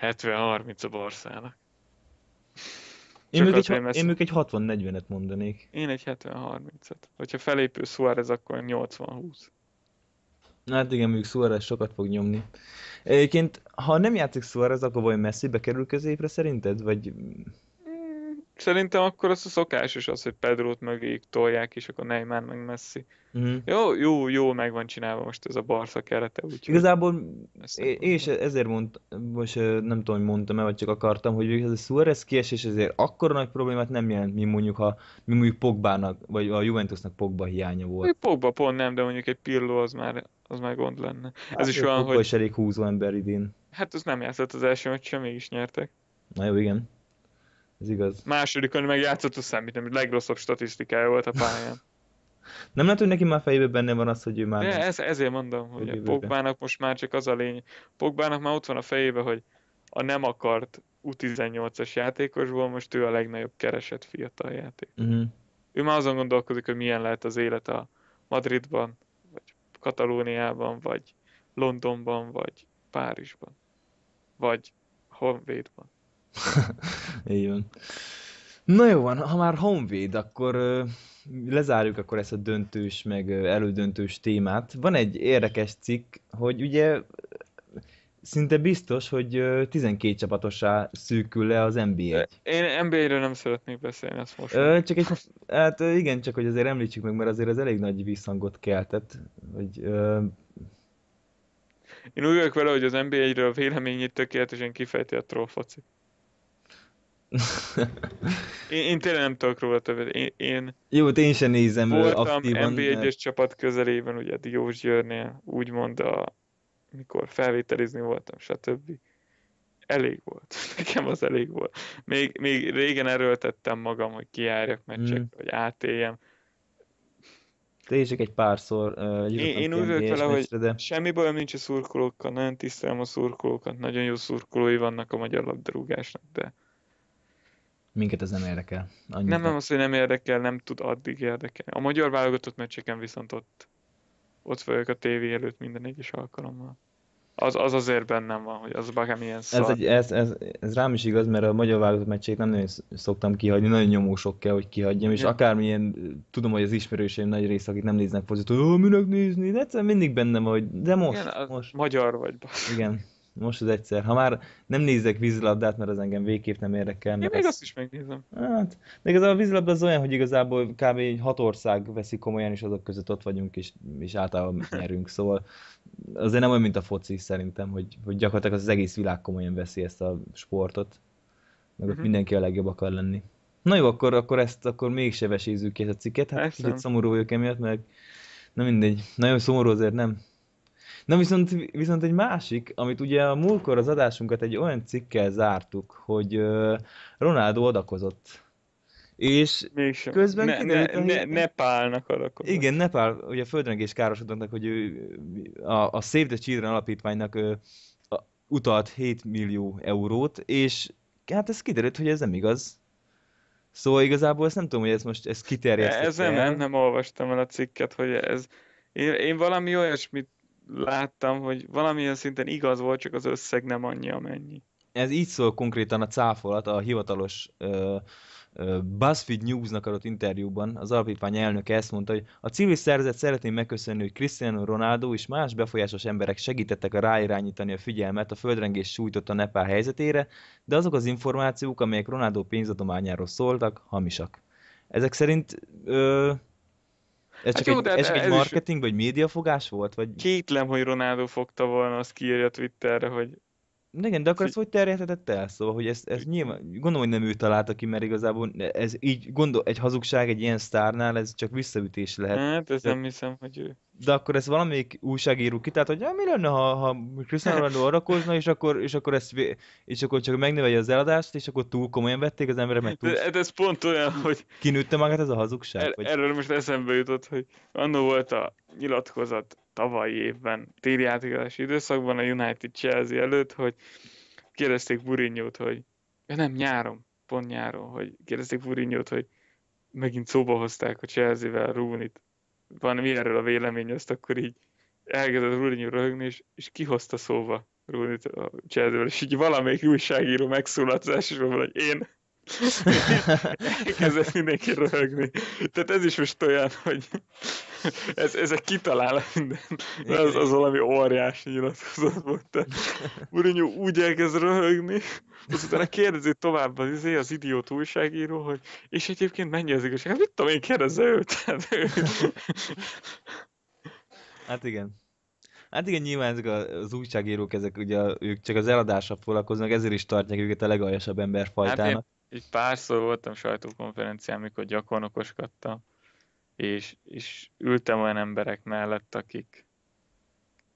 70-30 a Barszának. Én még, egy, én még egy 60-40-et mondanék. Én egy 70-30-et. Hogyha felépő Suárez, akkor 80-20. Na hát igen, mondjuk Suárez sokat fog nyomni. Egyébként, ha nem játszik Suárez, akkor vajon messzibe kerül középre szerinted? Vagy szerintem akkor az a szokásos az, hogy Pedrót mögéig tolják, és akkor Neymar meg Messi. Mm. Jó, jó, jó meg van csinálva most ez a Barca kerete. Úgy Igazából, és ezért mondtam, most nem tudom, hogy mondtam-e, vagy csak akartam, hogy ez a Suarez kiesés ezért akkor nagy problémát nem jelent, mi mondjuk, ha mi mondjuk Pogbának, vagy a Juventusnak Pogba hiánya volt. Pogba pont nem, de mondjuk egy pilló az már, az már gond lenne. Hát ez is olyan, Pogba hogy... is elég húzó ember idén. Hát az nem játszott az első hogy meccsen, mégis nyertek. Na jó, igen. Ez igaz. Másodikon meg játszott a semmit, nem legrosszabb statisztikája volt a pályán. [LAUGHS] nem lehet, hogy neki már fejében benne van az, hogy ő már... De ez, ezért mondom, hogy a Pogbának most már csak az a lény. Pogbának már ott van a fejében, hogy a nem akart U18-as játékosból most ő a legnagyobb keresett fiatal játék. Uh-huh. Ő már azon gondolkozik, hogy milyen lehet az élet a Madridban, vagy Katalóniában, vagy Londonban, vagy Párizsban, vagy Honvédban. [LAUGHS] Így van. Na jó van, ha már Honvéd, akkor lezárjuk akkor ezt a döntős, meg elődöntős témát. Van egy érdekes cikk, hogy ugye szinte biztos, hogy 12 csapatosá szűkül le az nba -t. Én NBA-ről nem szeretnék beszélni, ezt most. Ö, csak egy, hát igen, csak hogy azért említsük meg, mert azért ez elég nagy visszhangot keltett, hogy ö... Én úgy vagyok vele, hogy az NBA-ről a véleményét tökéletesen kifejti a trollfaci én, én tényleg nem tudok róla többet. Én, én Jó, én sem nézem voltam aktívan. nb 1 mert... csapat közelében, ugye Diós Győrnél, úgymond a, mikor felvételizni voltam, stb. Elég volt. [LAUGHS] Nekem az elég volt. Még, még régen erőltettem magam, hogy kiárjak meccsek, mm. hogy átéljem. Te csak egy párszor uh, Én, én úgy vagyok vele, hogy de... semmi bajom nincs a szurkolókkal, nagyon tisztelem a szurkolókat, nagyon jó szurkolói vannak a magyar labdarúgásnak, de minket ez nem érdekel. Annyit nem, nem az, hogy nem érdekel, nem tud addig érdekelni. A magyar válogatott meccseken viszont ott, ott vagyok a tévé előtt minden egyes alkalommal. Az, az azért bennem van, hogy az bármi ilyen szar. Ez, egy, ez, ez, ez, rám is igaz, mert a magyar válogatott meccsét nem nagyon szoktam kihagyni, nagyon nyomósok kell, hogy kihagyjam, és ja. akármilyen, tudom, hogy az ismerőseim nagy része, akik nem néznek pozitív, minek nézni, de egyszerűen mindig bennem, hogy de most, Igen, most. Magyar vagy. Basz. Igen most az egyszer. Ha már nem nézek vízilabdát, mert az engem végképp nem érdekel. Én még azt is megnézem. Hát, de az a vízilabda az olyan, hogy igazából kb. hat ország veszi komolyan, és azok között ott vagyunk, és, és általában nyerünk. Szóval azért nem olyan, mint a foci szerintem, hogy, hogy gyakorlatilag az egész világ komolyan veszi ezt a sportot. Meg ott uh-huh. mindenki a legjobb akar lenni. Na jó, akkor, akkor ezt akkor mégse vesézzük ki ezt a cikket. Hát Persze. kicsit szomorú vagyok emiatt, mert nem mindegy. Nagyon szomorú azért nem. Na viszont, viszont egy másik, amit ugye a múltkor az adásunkat egy olyan cikkel zártuk, hogy uh, Ronaldo adakozott. És Mégsem. közben ne, kiderült, ne, hogy... ne, Nepálnak adakozott. Igen, Nepál, ugye a földrengés károsodnak, hogy ő, a, a Save the Children alapítványnak ő, a, utalt 7 millió eurót, és hát ez kiderült, hogy ez nem igaz. Szóval igazából ezt nem tudom, hogy ez most ez kiterjesztett. Ez nem, nem olvastam el a cikket, hogy ez... Én, én valami olyasmit láttam, hogy valamilyen szinten igaz volt, csak az összeg nem annyi amennyi. Ez így szól konkrétan a cáfolat, a hivatalos ö, ö, BuzzFeed News-nak adott interjúban az alapítvány elnöke ezt mondta, hogy a civil szervezet szeretném megköszönni, hogy Cristiano Ronaldo és más befolyásos emberek segítettek a ráirányítani a figyelmet a földrengés sújtotta Nepál helyzetére, de azok az információk, amelyek Ronaldo pénzadományáról szóltak, hamisak. Ezek szerint ö, ez hát jó, egy, ez, ez egy marketing is... vagy médiafogás volt? Vagy... Kétlem, hogy Ronaldo fogta volna, azt kiírja Twitterre, hogy igen, de akkor ez hogy terjedhetett el? Szóval, hogy ez, ez nyilván, gondolom, hogy nem ő találta ki, mert igazából ez így, gondol, egy hazugság egy ilyen sztárnál, ez csak visszaütés lehet. Hát, ez de, nem hiszem, hogy ő. De akkor ez valamelyik újságíró ki, tehát, hogy ja, mi lenne, ha, ha Krisztán Ronaldo [LAUGHS] kozna, és akkor, és akkor, ezt, és akkor csak megnövelje az eladást, és akkor túl komolyan vették az emberek, meg túl... De, de hát ez pont olyan, hogy... Kinőtte magát ez a hazugság? Er, vagy... Erről most eszembe jutott, hogy annó volt a nyilatkozat tavalyi évben, téli átigazási időszakban a United Chelsea előtt, hogy kérdezték mourinho hogy ja nem, nyáron, pont nyáron, hogy kérdezték mourinho hogy megint szóba hozták a Chelsea-vel Rooney-t. Van mi erről a vélemény, azt akkor így elkezdett Rooney röhögni, és, és kihozta szóba rooney a Chelsea-vel, és így valamelyik újságíró megszólalt az elsősorban, hogy én Kezdett mindenki röhögni. Tehát ez is most olyan, hogy ez, ezek kitalál minden. az, az valami óriási nyilatkozat volt. Mourinho úgy elkezd röhögni, az utána kérdezi tovább az, izé, az idiót újságíró, hogy és egyébként mennyi az igazság? Hát mit tudom én, kérdezze őt. Hát, hát igen. Hát igen, nyilván ezek az újságírók, ezek ugye ők csak az eladással foglalkoznak, ezért is tartják őket a legaljasabb emberfajtának. Hát én így párszor voltam sajtókonferencián, mikor gyakornokoskodtam, és, és ültem olyan emberek mellett, akik,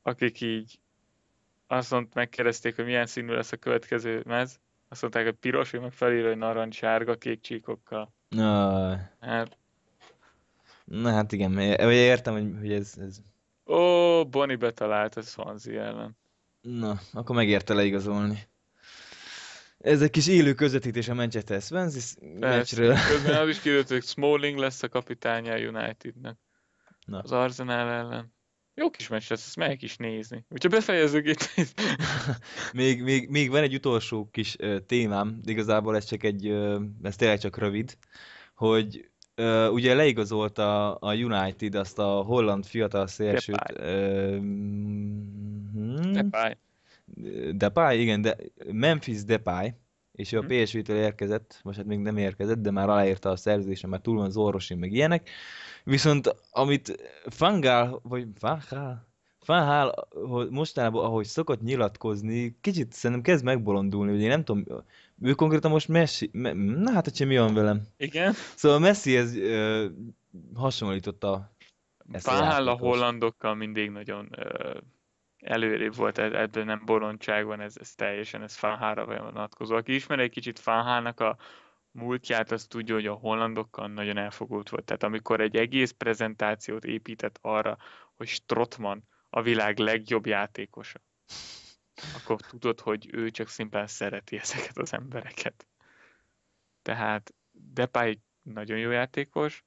akik így azt mondták, megkérdezték, hogy milyen színű lesz a következő mez, azt mondták, hogy piros, hogy meg felírja, hogy sárga, kék csíkokkal. Na. Hát, Na hát igen, vagy értem, hogy, hogy ez, ez... Ó, Bonnie betalált a Swansea ellen. Na, akkor megérte leigazolni. Ez egy kis élő közvetítés a Manchester Svensis meccsről. Közben az [LAUGHS] is kiderült, hogy Smalling lesz a kapitánya a Unitednek. Na. Az Arsenal ellen. Jó kis meccs lesz, ezt meg is nézni. Úgyhogy befejezzük itt. [LAUGHS] még, még, még van egy utolsó kis ö, témám, de igazából ez csak egy, ö, ez tényleg csak rövid, hogy ö, ugye leigazolt a, a United azt a holland fiatal szélsőt. Depay. Ö, hmm. Depay, igen, de Memphis Depay, és ő a mhm. PSV-től érkezett, most hát még nem érkezett, de már aláírta a szerződést, mert túl van az orvosi, meg ilyenek. Viszont amit Fangál, vagy Fangál, Fangál mostanában, ahogy szokott nyilatkozni, kicsit szerintem kezd megbolondulni, ugye én nem tudom, ő konkrétan most Messi, me, na hát, hogy mi van velem. Igen. Szóval Messi ez ö, hasonlította Fangál a, a hollandokkal mindig nagyon ö, előrébb volt, e- ebből nem bolondság van, ez, ez teljesen, ez Fánhára vonatkozó. Aki ismer egy kicsit Fánhának a múltját, az tudja, hogy a hollandokkal nagyon elfogult volt. Tehát amikor egy egész prezentációt épített arra, hogy Strotman a világ legjobb játékosa, akkor tudod, hogy ő csak szimplán szereti ezeket az embereket. Tehát Depay nagyon jó játékos,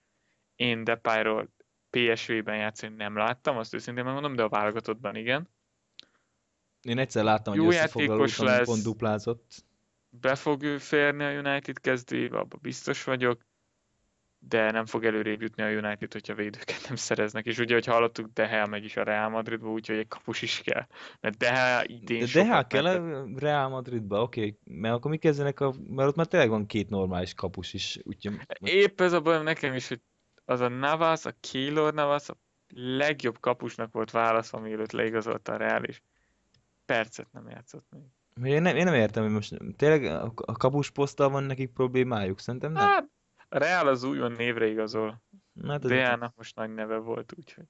én Depayról PSV-ben játszani nem láttam, azt őszintén megmondom, de a válogatottban igen. Én egyszer láttam, hogy összefoglalós, lesz. pont duplázott. Be fog ő férni a United kezdőjébe, abban biztos vagyok, de nem fog előrébb jutni a United, hogyha védőket nem szereznek. És ugye, hogy hallottuk, Dehel megy is a Real Madridba, úgyhogy egy kapus is kell. Mert Dehel idén De Dehel kell a Real Madridba, oké, okay. mert akkor mi kezdenek, a... mert ott már tényleg van két normális kapus is. Úgyhogy... Épp ez a bajom nekem is, hogy az a Navas, a Keylor Navas a legjobb kapusnak volt válasz, mielőtt leigazolta a Real is percet nem játszott még. Én nem, én nem értem, hogy most tényleg a kapus poszttal van nekik problémájuk, szerintem nem. Hát, a Real az újon névre igazol. Hát Deának az... most nagy neve volt, úgyhogy.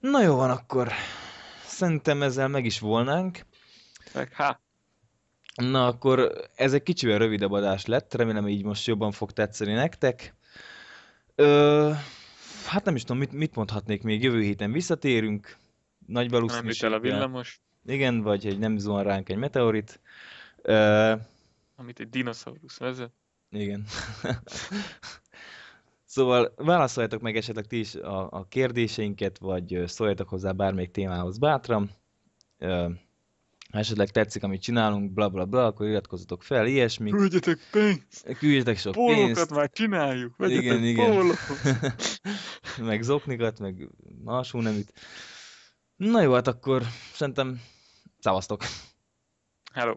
Na jó van akkor. Szerintem ezzel meg is volnánk. Meg hát. Na akkor ez egy kicsivel rövidebb adás lett, remélem így most jobban fog tetszeni nektek. Ö, hát nem is tudom, mit, mit mondhatnék még, jövő héten visszatérünk, nagy Nem el a villamos. Igen, vagy hogy nem zuhan ránk egy meteorit. Ö... Amit egy dinoszaurusz vezet. Igen. [LAUGHS] szóval válaszoljátok meg esetleg ti is a, a kérdéseinket, vagy szóljatok hozzá bármelyik témához bátran. Ö... ha esetleg tetszik, amit csinálunk, bla bla bla, akkor iratkozzatok fel, ilyesmi. Küldjetek pénzt! Küldjetek sok Pólokat pénzt! már csináljuk! Vegyetek igen, igen. [LAUGHS] meg zoknikat, meg alsó itt. Na jó, hát akkor szerintem szavaztok. Hello.